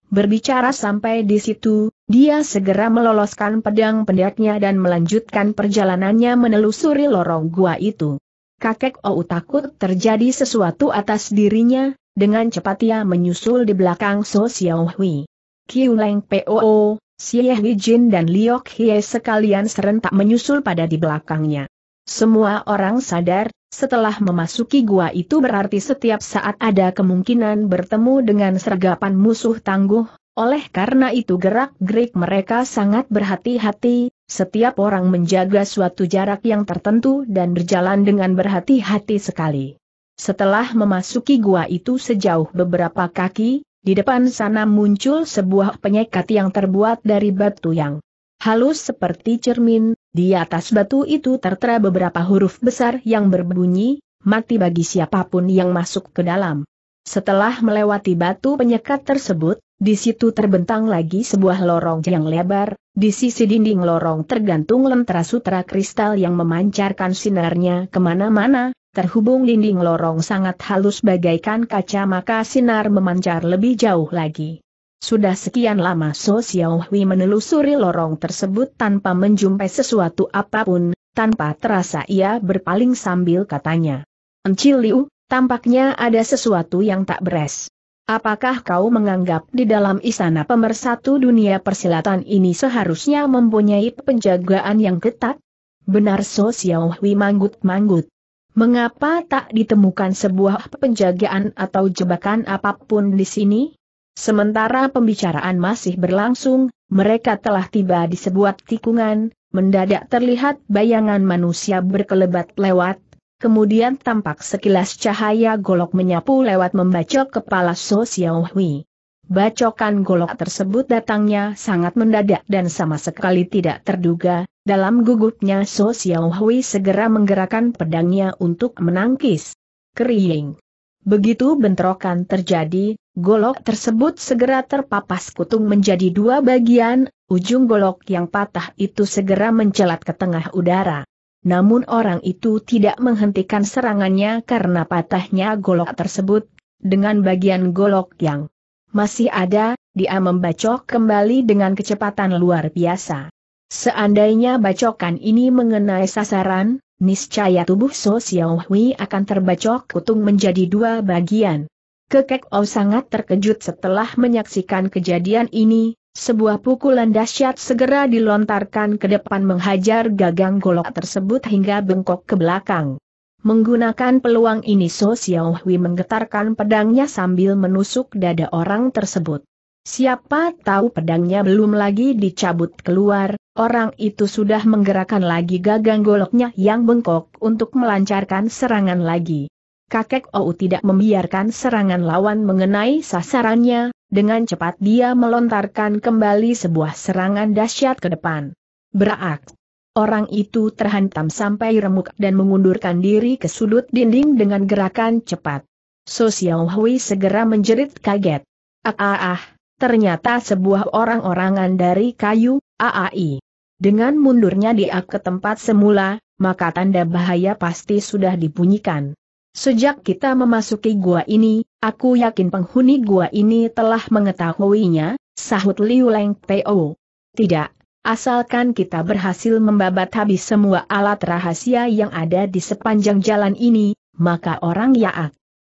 Berbicara sampai di situ, dia segera meloloskan pedang pendeknya dan melanjutkan perjalanannya menelusuri lorong gua itu. Kakek Ou takut terjadi sesuatu atas dirinya, dengan cepat ia menyusul di belakang So Xiaohui, Hui. Kiu Leng Poo, Xie Jin dan Liok Hie sekalian serentak menyusul pada di belakangnya. Semua orang sadar, setelah memasuki gua itu berarti setiap saat ada kemungkinan bertemu dengan sergapan musuh tangguh, oleh karena itu gerak-gerik mereka sangat berhati-hati, setiap orang menjaga suatu jarak yang tertentu dan berjalan dengan berhati-hati sekali. Setelah memasuki gua itu sejauh beberapa kaki, di depan sana muncul sebuah penyekat yang terbuat dari batu yang halus seperti cermin, di atas batu itu tertera beberapa huruf besar yang berbunyi, mati bagi siapapun yang masuk ke dalam. Setelah melewati batu penyekat tersebut, di situ terbentang lagi sebuah lorong yang lebar, di sisi dinding lorong tergantung lentera sutra kristal yang memancarkan sinarnya kemana-mana, terhubung dinding lorong sangat halus bagaikan kaca maka sinar memancar lebih jauh lagi. Sudah sekian lama So Xiao Hui menelusuri lorong tersebut tanpa menjumpai sesuatu apapun, tanpa terasa ia berpaling sambil katanya. Encil Liu, tampaknya ada sesuatu yang tak beres. Apakah kau menganggap di dalam istana pemersatu dunia persilatan ini seharusnya mempunyai penjagaan yang ketat? Benar So Xiao Hui manggut-manggut. Mengapa tak ditemukan sebuah penjagaan atau jebakan apapun di sini? Sementara pembicaraan masih berlangsung, mereka telah tiba di sebuah tikungan, mendadak terlihat bayangan manusia berkelebat lewat, kemudian tampak sekilas cahaya golok menyapu lewat membacok kepala So Xiao Hui. Bacokan golok tersebut datangnya sangat mendadak dan sama sekali tidak terduga, dalam gugupnya So Xiaohui segera menggerakkan pedangnya untuk menangkis. Kering. Begitu bentrokan terjadi, golok tersebut segera terpapas kutung menjadi dua bagian, ujung golok yang patah itu segera mencelat ke tengah udara. Namun orang itu tidak menghentikan serangannya karena patahnya golok tersebut, dengan bagian golok yang masih ada, dia membacok kembali dengan kecepatan luar biasa. Seandainya bacokan ini mengenai sasaran, niscaya tubuh So Xiao akan terbacok kutung menjadi dua bagian. Kekek O oh sangat terkejut setelah menyaksikan kejadian ini, sebuah pukulan dahsyat segera dilontarkan ke depan menghajar gagang golok tersebut hingga bengkok ke belakang. Menggunakan peluang ini So Xiao menggetarkan pedangnya sambil menusuk dada orang tersebut. Siapa tahu pedangnya belum lagi dicabut keluar, orang itu sudah menggerakkan lagi gagang goloknya yang bengkok untuk melancarkan serangan lagi. Kakek Ou tidak membiarkan serangan lawan mengenai sasarannya, dengan cepat dia melontarkan kembali sebuah serangan dahsyat ke depan. Berak. Orang itu terhantam sampai remuk dan mengundurkan diri ke sudut dinding dengan gerakan cepat. Sosial Hui segera menjerit kaget. Ah ah ah! ternyata sebuah orang-orangan dari kayu, AAI. Dengan mundurnya dia ke tempat semula, maka tanda bahaya pasti sudah dibunyikan. Sejak kita memasuki gua ini, aku yakin penghuni gua ini telah mengetahuinya, sahut Liu Leng Po. Tidak, asalkan kita berhasil membabat habis semua alat rahasia yang ada di sepanjang jalan ini, maka orang Yaak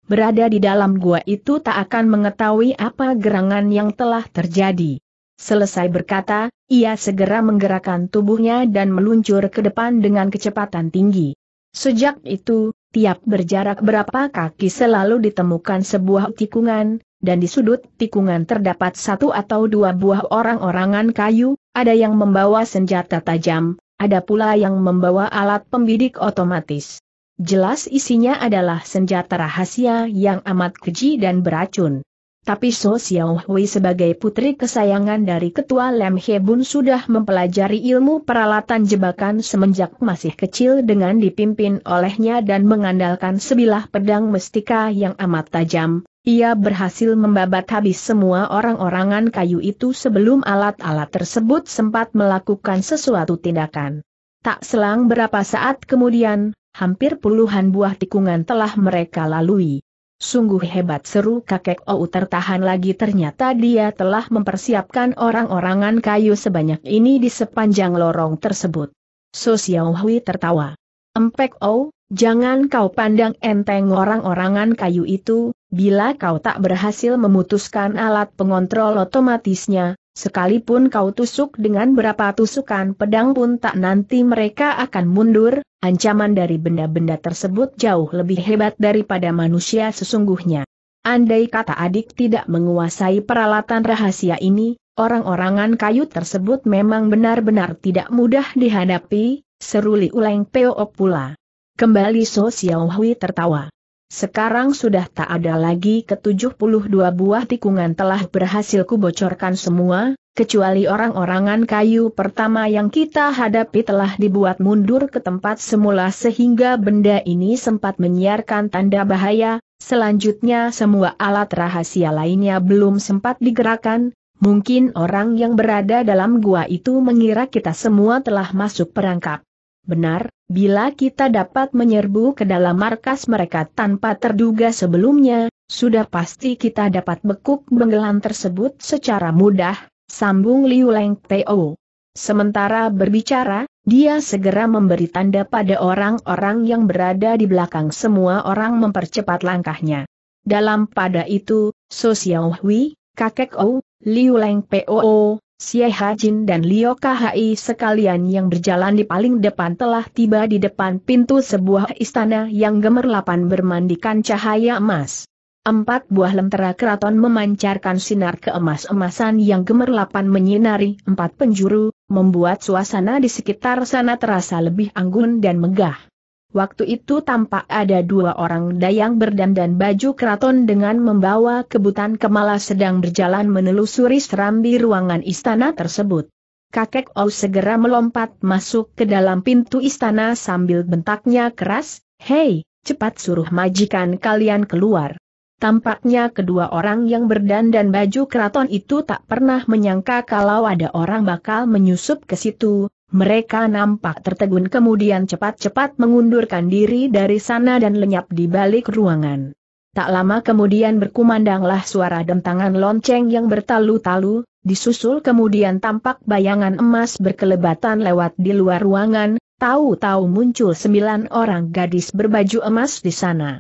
berada di dalam gua itu tak akan mengetahui apa gerangan yang telah terjadi. Selesai berkata, ia segera menggerakkan tubuhnya dan meluncur ke depan dengan kecepatan tinggi. Sejak itu, tiap berjarak berapa kaki selalu ditemukan sebuah tikungan, dan di sudut tikungan terdapat satu atau dua buah orang-orangan kayu, ada yang membawa senjata tajam, ada pula yang membawa alat pembidik otomatis. Jelas isinya adalah senjata rahasia yang amat keji dan beracun. Tapi So Xiao Hui sebagai putri kesayangan dari ketua Lem Hebun sudah mempelajari ilmu peralatan jebakan semenjak masih kecil dengan dipimpin olehnya dan mengandalkan sebilah pedang mestika yang amat tajam. Ia berhasil membabat habis semua orang-orangan kayu itu sebelum alat-alat tersebut sempat melakukan sesuatu tindakan. Tak selang berapa saat kemudian, hampir puluhan buah tikungan telah mereka lalui. Sungguh hebat seru kakek Ou tertahan lagi ternyata dia telah mempersiapkan orang-orangan kayu sebanyak ini di sepanjang lorong tersebut. So Xiao Hui tertawa. Empek Ou, jangan kau pandang enteng orang-orangan kayu itu, bila kau tak berhasil memutuskan alat pengontrol otomatisnya, Sekalipun kau tusuk dengan berapa tusukan pedang pun tak nanti mereka akan mundur, ancaman dari benda-benda tersebut jauh lebih hebat daripada manusia sesungguhnya. Andai kata adik tidak menguasai peralatan rahasia ini, orang-orangan kayu tersebut memang benar-benar tidak mudah dihadapi, Seruli ulang Uleng Peo pula. Kembali So Xiao tertawa. Sekarang sudah tak ada lagi ke-72 buah tikungan telah berhasil kubocorkan semua, kecuali orang-orangan kayu pertama yang kita hadapi telah dibuat mundur ke tempat semula sehingga benda ini sempat menyiarkan tanda bahaya, selanjutnya semua alat rahasia lainnya belum sempat digerakkan, mungkin orang yang berada dalam gua itu mengira kita semua telah masuk perangkap. Benar, bila kita dapat menyerbu ke dalam markas mereka tanpa terduga sebelumnya, sudah pasti kita dapat bekuk benggelan tersebut secara mudah, sambung Liu Leng Teo. Sementara berbicara, dia segera memberi tanda pada orang-orang yang berada di belakang semua orang mempercepat langkahnya. Dalam pada itu, So Hui, kakek O, Liu Leng Poo, Xie Hajin dan Liu Kahai sekalian yang berjalan di paling depan telah tiba di depan pintu sebuah istana yang gemerlapan bermandikan cahaya emas. Empat buah lentera keraton memancarkan sinar keemas-emasan yang gemerlapan menyinari empat penjuru, membuat suasana di sekitar sana terasa lebih anggun dan megah. Waktu itu tampak ada dua orang dayang berdandan baju keraton dengan membawa kebutan kemala sedang berjalan menelusuri serambi ruangan istana tersebut. Kakek Ou segera melompat masuk ke dalam pintu istana sambil bentaknya keras, Hei, cepat suruh majikan kalian keluar. Tampaknya kedua orang yang berdandan baju keraton itu tak pernah menyangka kalau ada orang bakal menyusup ke situ, mereka nampak tertegun kemudian cepat-cepat mengundurkan diri dari sana dan lenyap di balik ruangan. Tak lama kemudian berkumandanglah suara dentangan lonceng yang bertalu-talu, disusul kemudian tampak bayangan emas berkelebatan lewat di luar ruangan, tahu-tahu muncul sembilan orang gadis berbaju emas di sana.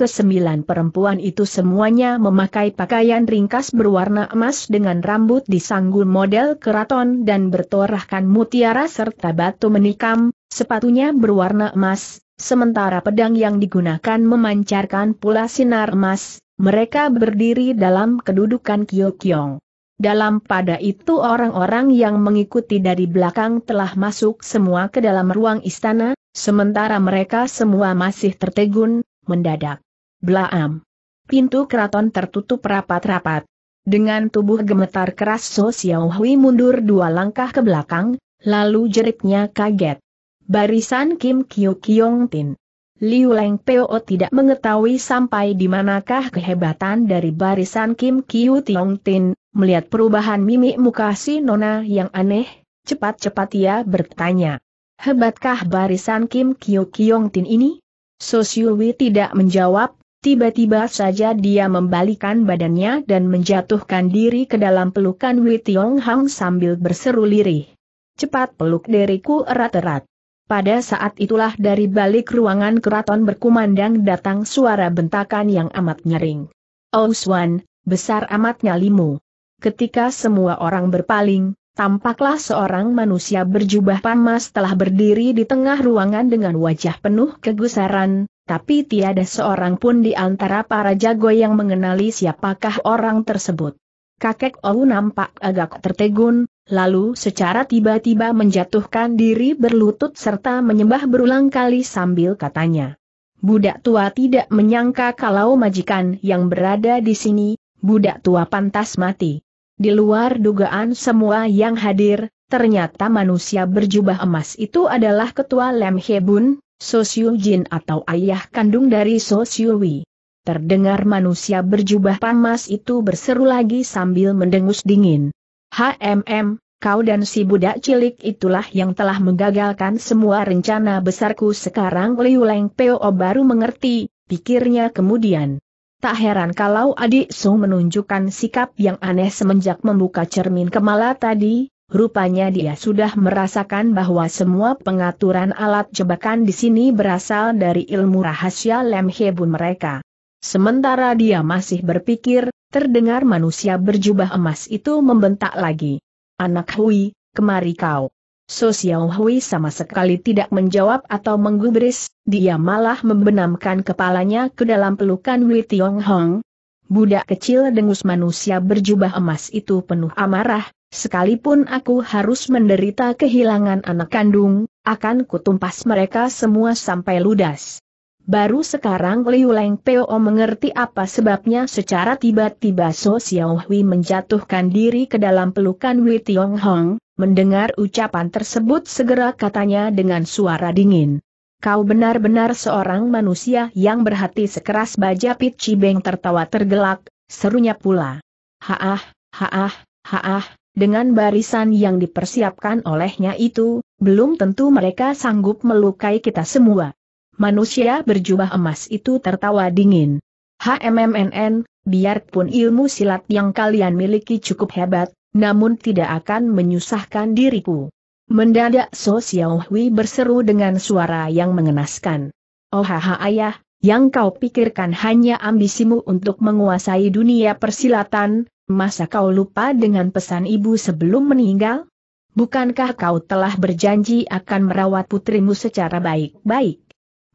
Kesembilan perempuan itu semuanya memakai pakaian ringkas berwarna emas dengan rambut disanggul model keraton dan bertorahkan mutiara serta batu menikam, sepatunya berwarna emas, sementara pedang yang digunakan memancarkan pula sinar emas, mereka berdiri dalam kedudukan kyokyong. Dalam pada itu orang-orang yang mengikuti dari belakang telah masuk semua ke dalam ruang istana, sementara mereka semua masih tertegun, mendadak. Blaam. Pintu keraton tertutup rapat-rapat. Dengan tubuh gemetar keras So Hui mundur dua langkah ke belakang, lalu jeritnya kaget. Barisan Kim Kyu Kyong Tin. Liu Leng Peo tidak mengetahui sampai di manakah kehebatan dari barisan Kim Kyu Tiong Tin, melihat perubahan mimik muka si Nona yang aneh, cepat-cepat ia bertanya. Hebatkah barisan Kim Kyu Kyong Tin ini? Sosiuwi tidak menjawab, Tiba-tiba saja dia membalikan badannya dan menjatuhkan diri ke dalam pelukan Wei Tiong Hang sambil berseru lirih. Cepat peluk diriku erat-erat. Pada saat itulah dari balik ruangan keraton berkumandang datang suara bentakan yang amat nyering. Ouswan, oh, besar amat nyalimu. Ketika semua orang berpaling, tampaklah seorang manusia berjubah pamas telah berdiri di tengah ruangan dengan wajah penuh kegusaran, tapi tiada seorang pun di antara para jago yang mengenali siapakah orang tersebut. Kakek Ou nampak agak tertegun, lalu secara tiba-tiba menjatuhkan diri berlutut serta menyembah berulang kali sambil katanya. Budak tua tidak menyangka kalau majikan yang berada di sini, budak tua pantas mati. Di luar dugaan semua yang hadir, ternyata manusia berjubah emas itu adalah ketua Lem Hebun, Sosiu Jin atau ayah kandung dari Sosiu Wi. Terdengar manusia berjubah panas itu berseru lagi sambil mendengus dingin. HMM, kau dan si budak cilik itulah yang telah menggagalkan semua rencana besarku sekarang Liu Leng Peo baru mengerti, pikirnya kemudian. Tak heran kalau adik Su menunjukkan sikap yang aneh semenjak membuka cermin kemala tadi, Rupanya dia sudah merasakan bahwa semua pengaturan alat jebakan di sini berasal dari ilmu rahasia Lem mereka. Sementara dia masih berpikir, terdengar manusia berjubah emas itu membentak lagi. Anak Hui, kemari kau. So Hui sama sekali tidak menjawab atau menggubris, dia malah membenamkan kepalanya ke dalam pelukan Wei Tiong Hong. Budak kecil dengus manusia berjubah emas itu penuh amarah, Sekalipun aku harus menderita kehilangan anak kandung, akan kutumpas mereka semua sampai ludas. Baru sekarang Liu Leng Peo mengerti apa sebabnya secara tiba-tiba So Xiao Hui menjatuhkan diri ke dalam pelukan Wei Tiong Hong, mendengar ucapan tersebut segera katanya dengan suara dingin. Kau benar-benar seorang manusia yang berhati sekeras baja Pit Cibeng tertawa tergelak, serunya pula. Haah, haah, haah, dengan barisan yang dipersiapkan olehnya itu, belum tentu mereka sanggup melukai kita semua. Manusia berjubah emas itu tertawa dingin. HMMNN, biarpun ilmu silat yang kalian miliki cukup hebat, namun tidak akan menyusahkan diriku. Mendadak So Xiaohui berseru dengan suara yang mengenaskan. Oh haha ayah, yang kau pikirkan hanya ambisimu untuk menguasai dunia persilatan, masa kau lupa dengan pesan ibu sebelum meninggal? Bukankah kau telah berjanji akan merawat putrimu secara baik-baik?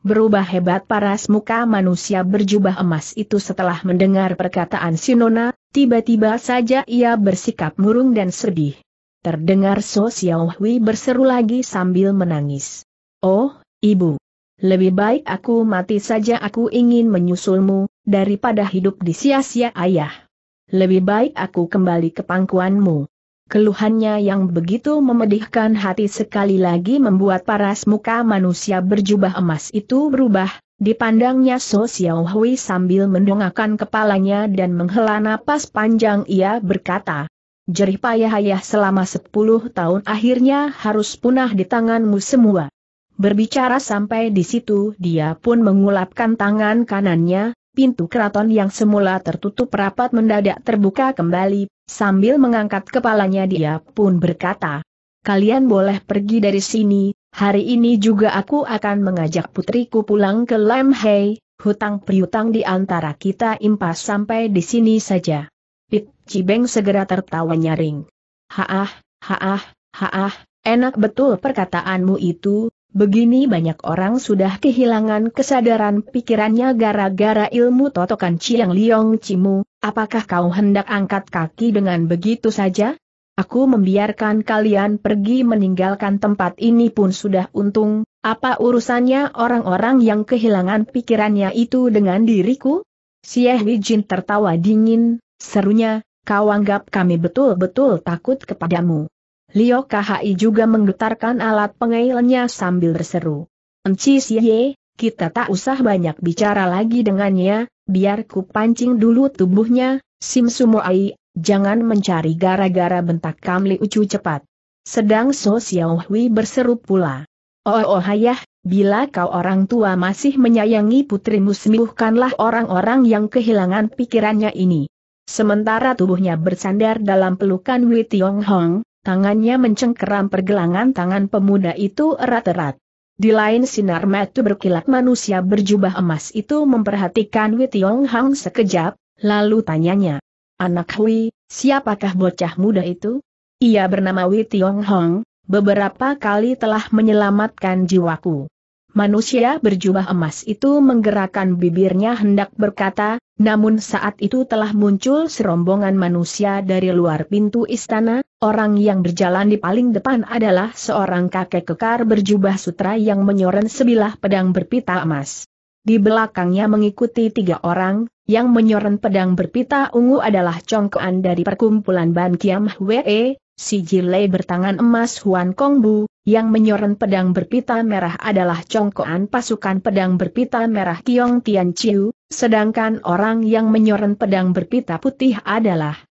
Berubah hebat paras muka manusia berjubah emas itu setelah mendengar perkataan Sinona, tiba-tiba saja ia bersikap murung dan sedih. Terdengar So Xiaohui berseru lagi sambil menangis. Oh, ibu. Lebih baik aku mati saja aku ingin menyusulmu, daripada hidup di sia sia ayah lebih baik aku kembali ke pangkuanmu. Keluhannya yang begitu memedihkan hati sekali lagi membuat paras muka manusia berjubah emas itu berubah, dipandangnya So Xiao Hui sambil mendongakkan kepalanya dan menghela napas panjang ia berkata, Jerih payah ayah selama sepuluh tahun akhirnya harus punah di tanganmu semua. Berbicara sampai di situ dia pun mengulapkan tangan kanannya, pintu keraton yang semula tertutup rapat mendadak terbuka kembali, sambil mengangkat kepalanya dia pun berkata, Kalian boleh pergi dari sini, hari ini juga aku akan mengajak putriku pulang ke Lemhei, hutang priutang di antara kita impas sampai di sini saja. Pit Cibeng segera tertawa nyaring. Haah, haah, haah, enak betul perkataanmu itu, Begini banyak orang sudah kehilangan kesadaran pikirannya gara-gara ilmu totokan cilang Liong Cimu, apakah kau hendak angkat kaki dengan begitu saja? Aku membiarkan kalian pergi meninggalkan tempat ini pun sudah untung, apa urusannya orang-orang yang kehilangan pikirannya itu dengan diriku? Sieh Wijin tertawa dingin, serunya, kau anggap kami betul-betul takut kepadamu. Lio KHI juga menggetarkan alat pengailnya sambil berseru. Enci Siye, kita tak usah banyak bicara lagi dengannya, biar ku pancing dulu tubuhnya, Sim Sumoai, jangan mencari gara-gara bentak Kamli Ucu cepat. Sedang So Xiaohui Hui berseru pula. Oh oh hayah, bila kau orang tua masih menyayangi putrimu sembuhkanlah orang-orang yang kehilangan pikirannya ini. Sementara tubuhnya bersandar dalam pelukan Wei Tiong Hong, Tangannya mencengkeram pergelangan tangan pemuda itu erat-erat. Di lain sinar mata berkilat manusia berjubah emas itu memperhatikan Wei Tiong Hang sekejap, lalu tanyanya. Anak Hui, siapakah bocah muda itu? Ia bernama Wei Tiong Hang, beberapa kali telah menyelamatkan jiwaku. Manusia berjubah emas itu menggerakkan bibirnya hendak berkata, namun saat itu telah muncul serombongan manusia dari luar pintu istana, Orang yang berjalan di paling depan adalah seorang kakek kekar berjubah sutra yang menyoren sebilah pedang berpita emas. Di belakangnya mengikuti tiga orang, yang menyoren pedang berpita ungu adalah congkoan dari perkumpulan Ban Kiam Hwee, si Jilei bertangan emas Huan Kongbu, yang menyoren pedang berpita merah adalah congkoan pasukan pedang berpita merah Kiong Tian Chiu, sedangkan orang yang menyoren pedang berpita putih adalah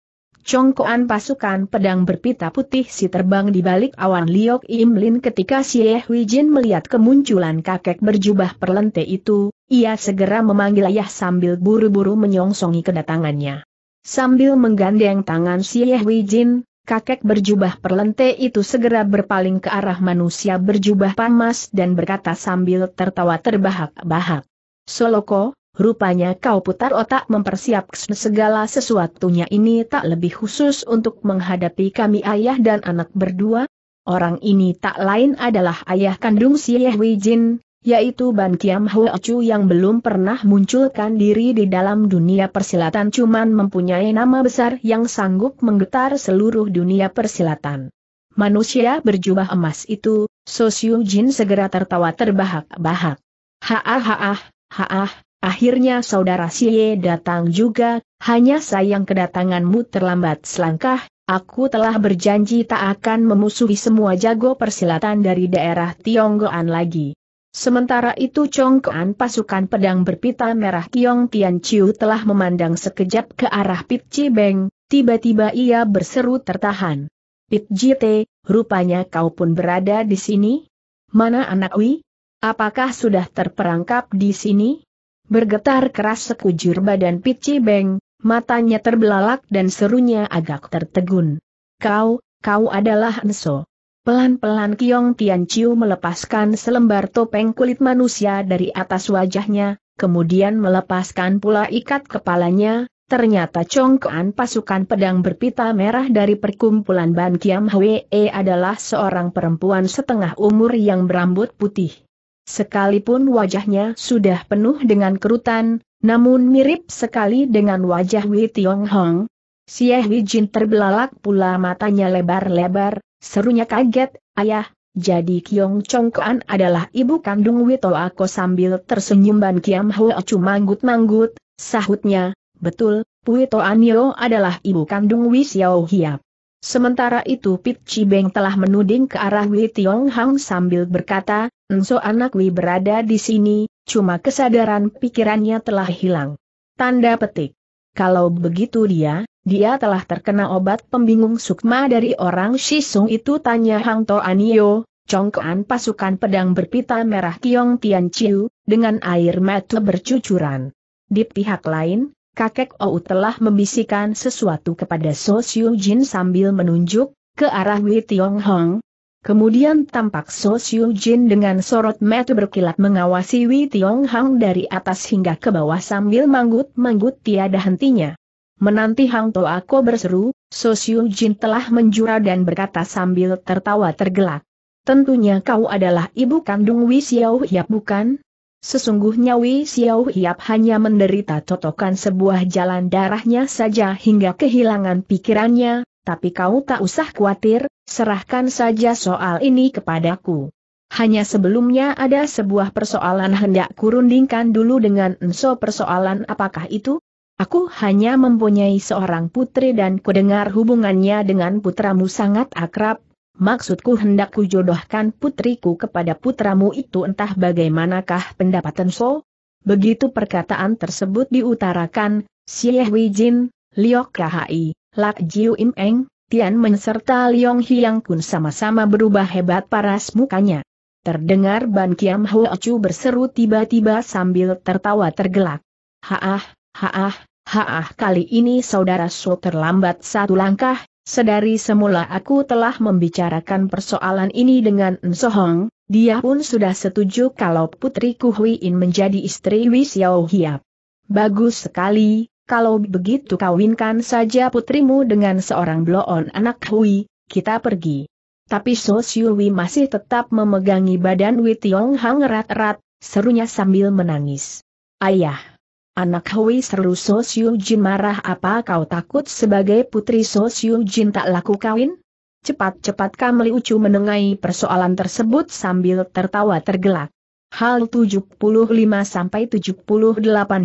Congkoan pasukan pedang berpita putih si terbang di balik awan Liok imlin ketika si Yeh Wijin melihat kemunculan kakek berjubah perlente itu, ia segera memanggil ayah sambil buru-buru menyongsongi kedatangannya. Sambil menggandeng tangan si Yeh Wijin, kakek berjubah perlente itu segera berpaling ke arah manusia berjubah pamas dan berkata sambil tertawa terbahak-bahak. Soloko, Rupanya kau putar otak mempersiapkan segala sesuatunya ini tak lebih khusus untuk menghadapi kami ayah dan anak berdua. Orang ini tak lain adalah ayah kandung si Yehwi Jin, yaitu Ban Kiam Hwa Chu yang belum pernah munculkan diri di dalam dunia persilatan cuman mempunyai nama besar yang sanggup menggetar seluruh dunia persilatan. Manusia berjubah emas itu, Sosyu Jin segera tertawa terbahak-bahak. Haah haah, haah, Akhirnya saudara Siye datang juga, hanya sayang kedatanganmu terlambat selangkah, aku telah berjanji tak akan memusuhi semua jago persilatan dari daerah Tionggoan lagi. Sementara itu congkoan pasukan pedang berpita merah Kiong Tian Chiu telah memandang sekejap ke arah Pit Chi Beng, tiba-tiba ia berseru tertahan. Pit Jite, rupanya kau pun berada di sini? Mana anak Wi? Apakah sudah terperangkap di sini? Bergetar keras sekujur badan Pici Beng, matanya terbelalak dan serunya agak tertegun. Kau, kau adalah Enso. Pelan-pelan Kiong Tian Chiu melepaskan selembar topeng kulit manusia dari atas wajahnya, kemudian melepaskan pula ikat kepalanya, Ternyata congkoan pasukan pedang berpita merah dari perkumpulan Ban Kiam Hwee adalah seorang perempuan setengah umur yang berambut putih sekalipun wajahnya sudah penuh dengan kerutan, namun mirip sekali dengan wajah Wei Tiong Hong. Xie Hui Jin terbelalak pula matanya lebar-lebar, serunya kaget, ayah, jadi Kiong Chong Kuan adalah ibu kandung Wei Toa Ako sambil tersenyum Ban Kiam Ho cuma manggut-manggut, sahutnya, betul, Toa Anio adalah ibu kandung Wei Xiao Hiap. Sementara itu Pit Chi Beng telah menuding ke arah Wei Tiong Hong sambil berkata, Enso anak Wi berada di sini, cuma kesadaran pikirannya telah hilang. Tanda petik. Kalau begitu dia, dia telah terkena obat pembingung sukma dari orang Shisung itu tanya Hang To Anio, congkoan pasukan pedang berpita merah Kiong Tian Chiu, dengan air mata bercucuran. Di pihak lain, kakek Ou telah membisikkan sesuatu kepada So Xiu Jin sambil menunjuk, ke arah Wei Tiong Hong, Kemudian tampak So Jin dengan sorot mata berkilat mengawasi Wei Tiong Hang dari atas hingga ke bawah sambil manggut-manggut tiada hentinya. Menanti Hang To aku berseru, So Jin telah menjura dan berkata sambil tertawa tergelak. Tentunya kau adalah ibu kandung Wei Xiao Hiap bukan? Sesungguhnya Wei Xiao Hiap hanya menderita totokan sebuah jalan darahnya saja hingga kehilangan pikirannya, tapi kau tak usah khawatir, serahkan saja soal ini kepadaku. Hanya sebelumnya ada sebuah persoalan hendak kurundingkan dulu dengan enso persoalan apakah itu? Aku hanya mempunyai seorang putri dan kudengar hubungannya dengan putramu sangat akrab, maksudku hendak kujodohkan putriku kepada putramu itu entah bagaimanakah pendapat enso? Begitu perkataan tersebut diutarakan, Sieh Wijin, Liok Kahai, Lak Jiu Im Eng, Tian Men serta Liong Hyang Kun sama-sama berubah hebat paras mukanya. Terdengar Ban Kiam Ho Chu berseru tiba-tiba sambil tertawa tergelak. Haah, haah, haah kali ini saudara So terlambat satu langkah, sedari semula aku telah membicarakan persoalan ini dengan Hong, dia pun sudah setuju kalau putri In menjadi istri Wisiao Hiap. Bagus sekali, kalau begitu kawinkan saja putrimu dengan seorang bloon anak Hui, kita pergi. Tapi So Siuwi masih tetap memegangi badan Wei Tiong Hang erat-erat, serunya sambil menangis. Ayah! Anak Hui seru So Siu Jin marah apa kau takut sebagai putri So Siu Jin tak laku kawin? Cepat-cepat Kamli Ucu menengahi persoalan tersebut sambil tertawa tergelak. Hal 75-78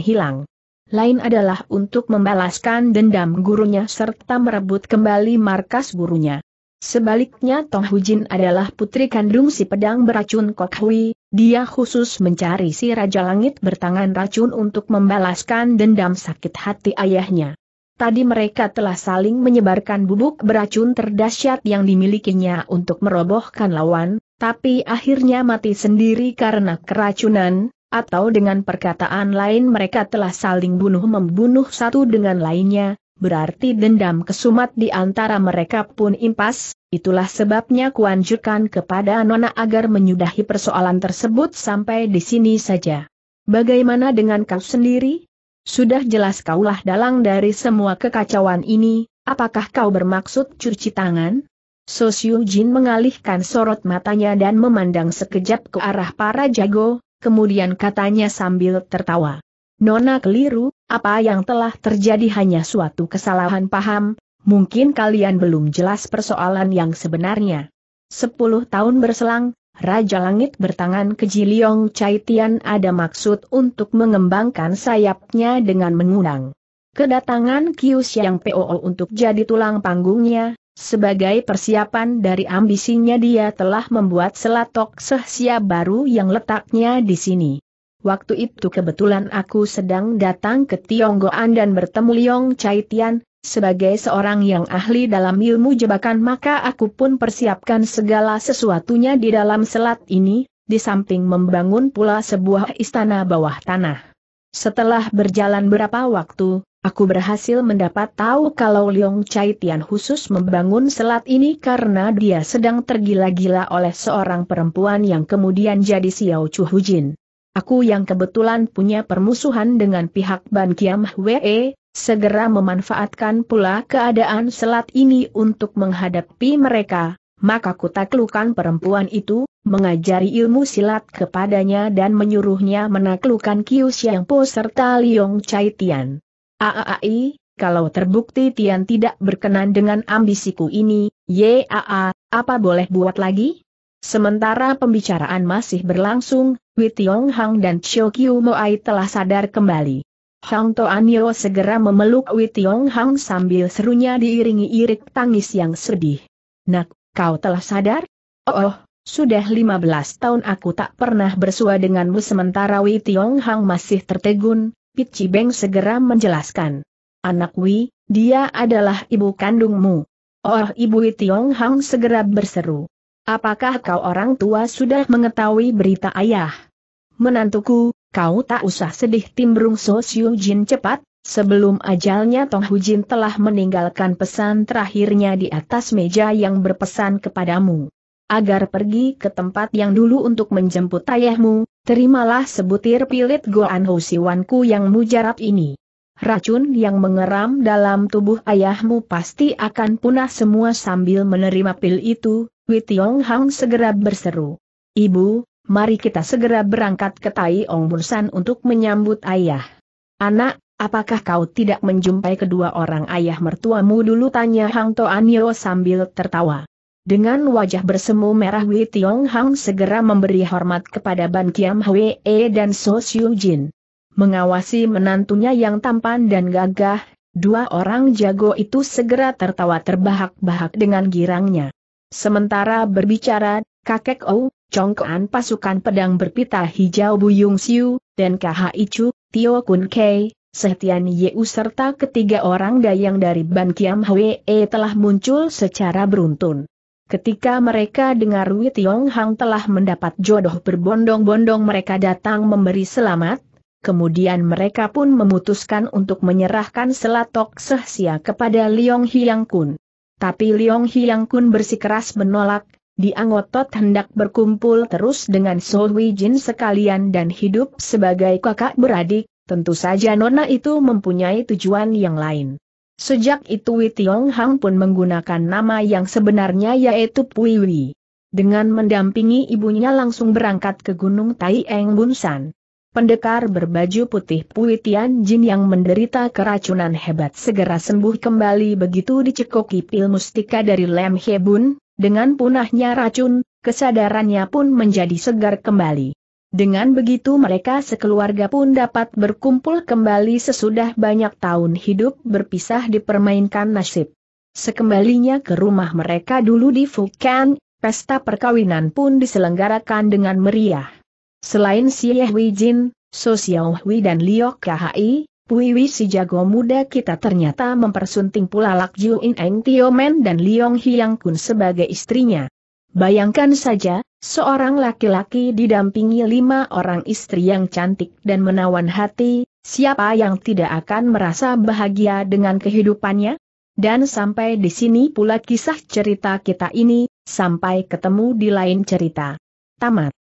hilang lain adalah untuk membalaskan dendam gurunya serta merebut kembali markas gurunya. Sebaliknya Tong Hujin adalah putri kandung si pedang beracun Kok Hui, dia khusus mencari si Raja Langit bertangan racun untuk membalaskan dendam sakit hati ayahnya. Tadi mereka telah saling menyebarkan bubuk beracun terdahsyat yang dimilikinya untuk merobohkan lawan, tapi akhirnya mati sendiri karena keracunan, atau dengan perkataan lain mereka telah saling bunuh-membunuh satu dengan lainnya, berarti dendam kesumat di antara mereka pun impas, itulah sebabnya kuanjurkan kepada Nona agar menyudahi persoalan tersebut sampai di sini saja. Bagaimana dengan kau sendiri? Sudah jelas kaulah dalang dari semua kekacauan ini, apakah kau bermaksud cuci tangan? Sosyu Jin mengalihkan sorot matanya dan memandang sekejap ke arah para jago, kemudian katanya sambil tertawa. Nona keliru, apa yang telah terjadi hanya suatu kesalahan paham, mungkin kalian belum jelas persoalan yang sebenarnya. Sepuluh tahun berselang, Raja Langit bertangan ke Jiliong Chai ada maksud untuk mengembangkan sayapnya dengan mengundang. Kedatangan Kius yang POO untuk jadi tulang panggungnya, sebagai persiapan dari ambisinya dia telah membuat selatok sehsia baru yang letaknya di sini. Waktu itu kebetulan aku sedang datang ke Tionggoan dan bertemu Liong Chai sebagai seorang yang ahli dalam ilmu jebakan maka aku pun persiapkan segala sesuatunya di dalam selat ini, di samping membangun pula sebuah istana bawah tanah. Setelah berjalan berapa waktu, Aku berhasil mendapat tahu kalau Liong Chai Tian khusus membangun selat ini karena dia sedang tergila-gila oleh seorang perempuan yang kemudian jadi Xiao Chu Hujin. Aku yang kebetulan punya permusuhan dengan pihak Ban Kiam Hwee, segera memanfaatkan pula keadaan selat ini untuk menghadapi mereka, maka ku taklukan perempuan itu, mengajari ilmu silat kepadanya dan menyuruhnya menaklukkan Kiu Xiang Po serta Liong Chai Tian. AAI, kalau terbukti Tian tidak berkenan dengan ambisiku ini, YAA, apa boleh buat lagi? Sementara pembicaraan masih berlangsung, Wei Tiong Hang dan Chio Qiu Moai telah sadar kembali. Hang Toanio segera memeluk Wei Tiong Hang sambil serunya diiringi irik tangis yang sedih. Nak, kau telah sadar? Oh, oh sudah 15 tahun aku tak pernah bersua denganmu sementara Wei Tiong Hang masih tertegun, Pit Cibeng segera menjelaskan. Anak Wi, dia adalah ibu kandungmu. Oh ibu Tiong Hang segera berseru. Apakah kau orang tua sudah mengetahui berita ayah? Menantuku, kau tak usah sedih timbrung So Siu Jin cepat, Sebelum ajalnya Tong Hu Jin telah meninggalkan pesan terakhirnya di atas meja yang berpesan kepadamu. Agar pergi ke tempat yang dulu untuk menjemput ayahmu, Terimalah sebutir pilit Goan Hosiwanku yang mujarab ini. Racun yang mengeram dalam tubuh ayahmu pasti akan punah semua sambil menerima pil itu, Witiong Hang segera berseru. Ibu, mari kita segera berangkat ke Tai Ong Bursan untuk menyambut ayah. Anak, apakah kau tidak menjumpai kedua orang ayah mertuamu dulu tanya Hang Yeo sambil tertawa. Dengan wajah bersemu merah Wei Tiong Hang segera memberi hormat kepada Ban Kiam Hwee dan So Xiu Jin. Mengawasi menantunya yang tampan dan gagah, dua orang jago itu segera tertawa terbahak-bahak dengan girangnya. Sementara berbicara, kakek Ou, congkoan pasukan pedang berpita hijau Bu Buyung Siu, dan KHI Chu, Tio Kun Kei, Setian Yeu serta ketiga orang dayang dari Ban Kiam Hwee telah muncul secara beruntun. Ketika mereka dengar Wei Tiong Hang telah mendapat jodoh berbondong-bondong mereka datang memberi selamat, kemudian mereka pun memutuskan untuk menyerahkan selatok sehsia kepada Liong Hyang Kun. Tapi Liong Hyang Kun bersikeras menolak, dianggotot hendak berkumpul terus dengan So Hui Jin sekalian dan hidup sebagai kakak beradik, tentu saja Nona itu mempunyai tujuan yang lain. Sejak itu Wei Tiong Hang pun menggunakan nama yang sebenarnya yaitu Pui Wei. Dengan mendampingi ibunya langsung berangkat ke Gunung Tai Taieng Bunsan. Pendekar berbaju putih Pui Tian Jin yang menderita keracunan hebat segera sembuh kembali begitu dicekoki pil mustika dari Lem Hebun, dengan punahnya racun, kesadarannya pun menjadi segar kembali. Dengan begitu mereka sekeluarga pun dapat berkumpul kembali sesudah banyak tahun hidup berpisah dipermainkan nasib. Sekembalinya ke rumah mereka dulu di Fukan, pesta perkawinan pun diselenggarakan dengan meriah. Selain Yehwi Jin, So Xiaohui dan Liok Khai, Puiwi si jago muda kita ternyata mempersunting pula Lak In Eng Tiomen dan Liong Hyang Kun sebagai istrinya. Bayangkan saja, seorang laki-laki didampingi lima orang istri yang cantik dan menawan hati, siapa yang tidak akan merasa bahagia dengan kehidupannya? Dan sampai di sini pula kisah cerita kita ini, sampai ketemu di lain cerita. Tamat.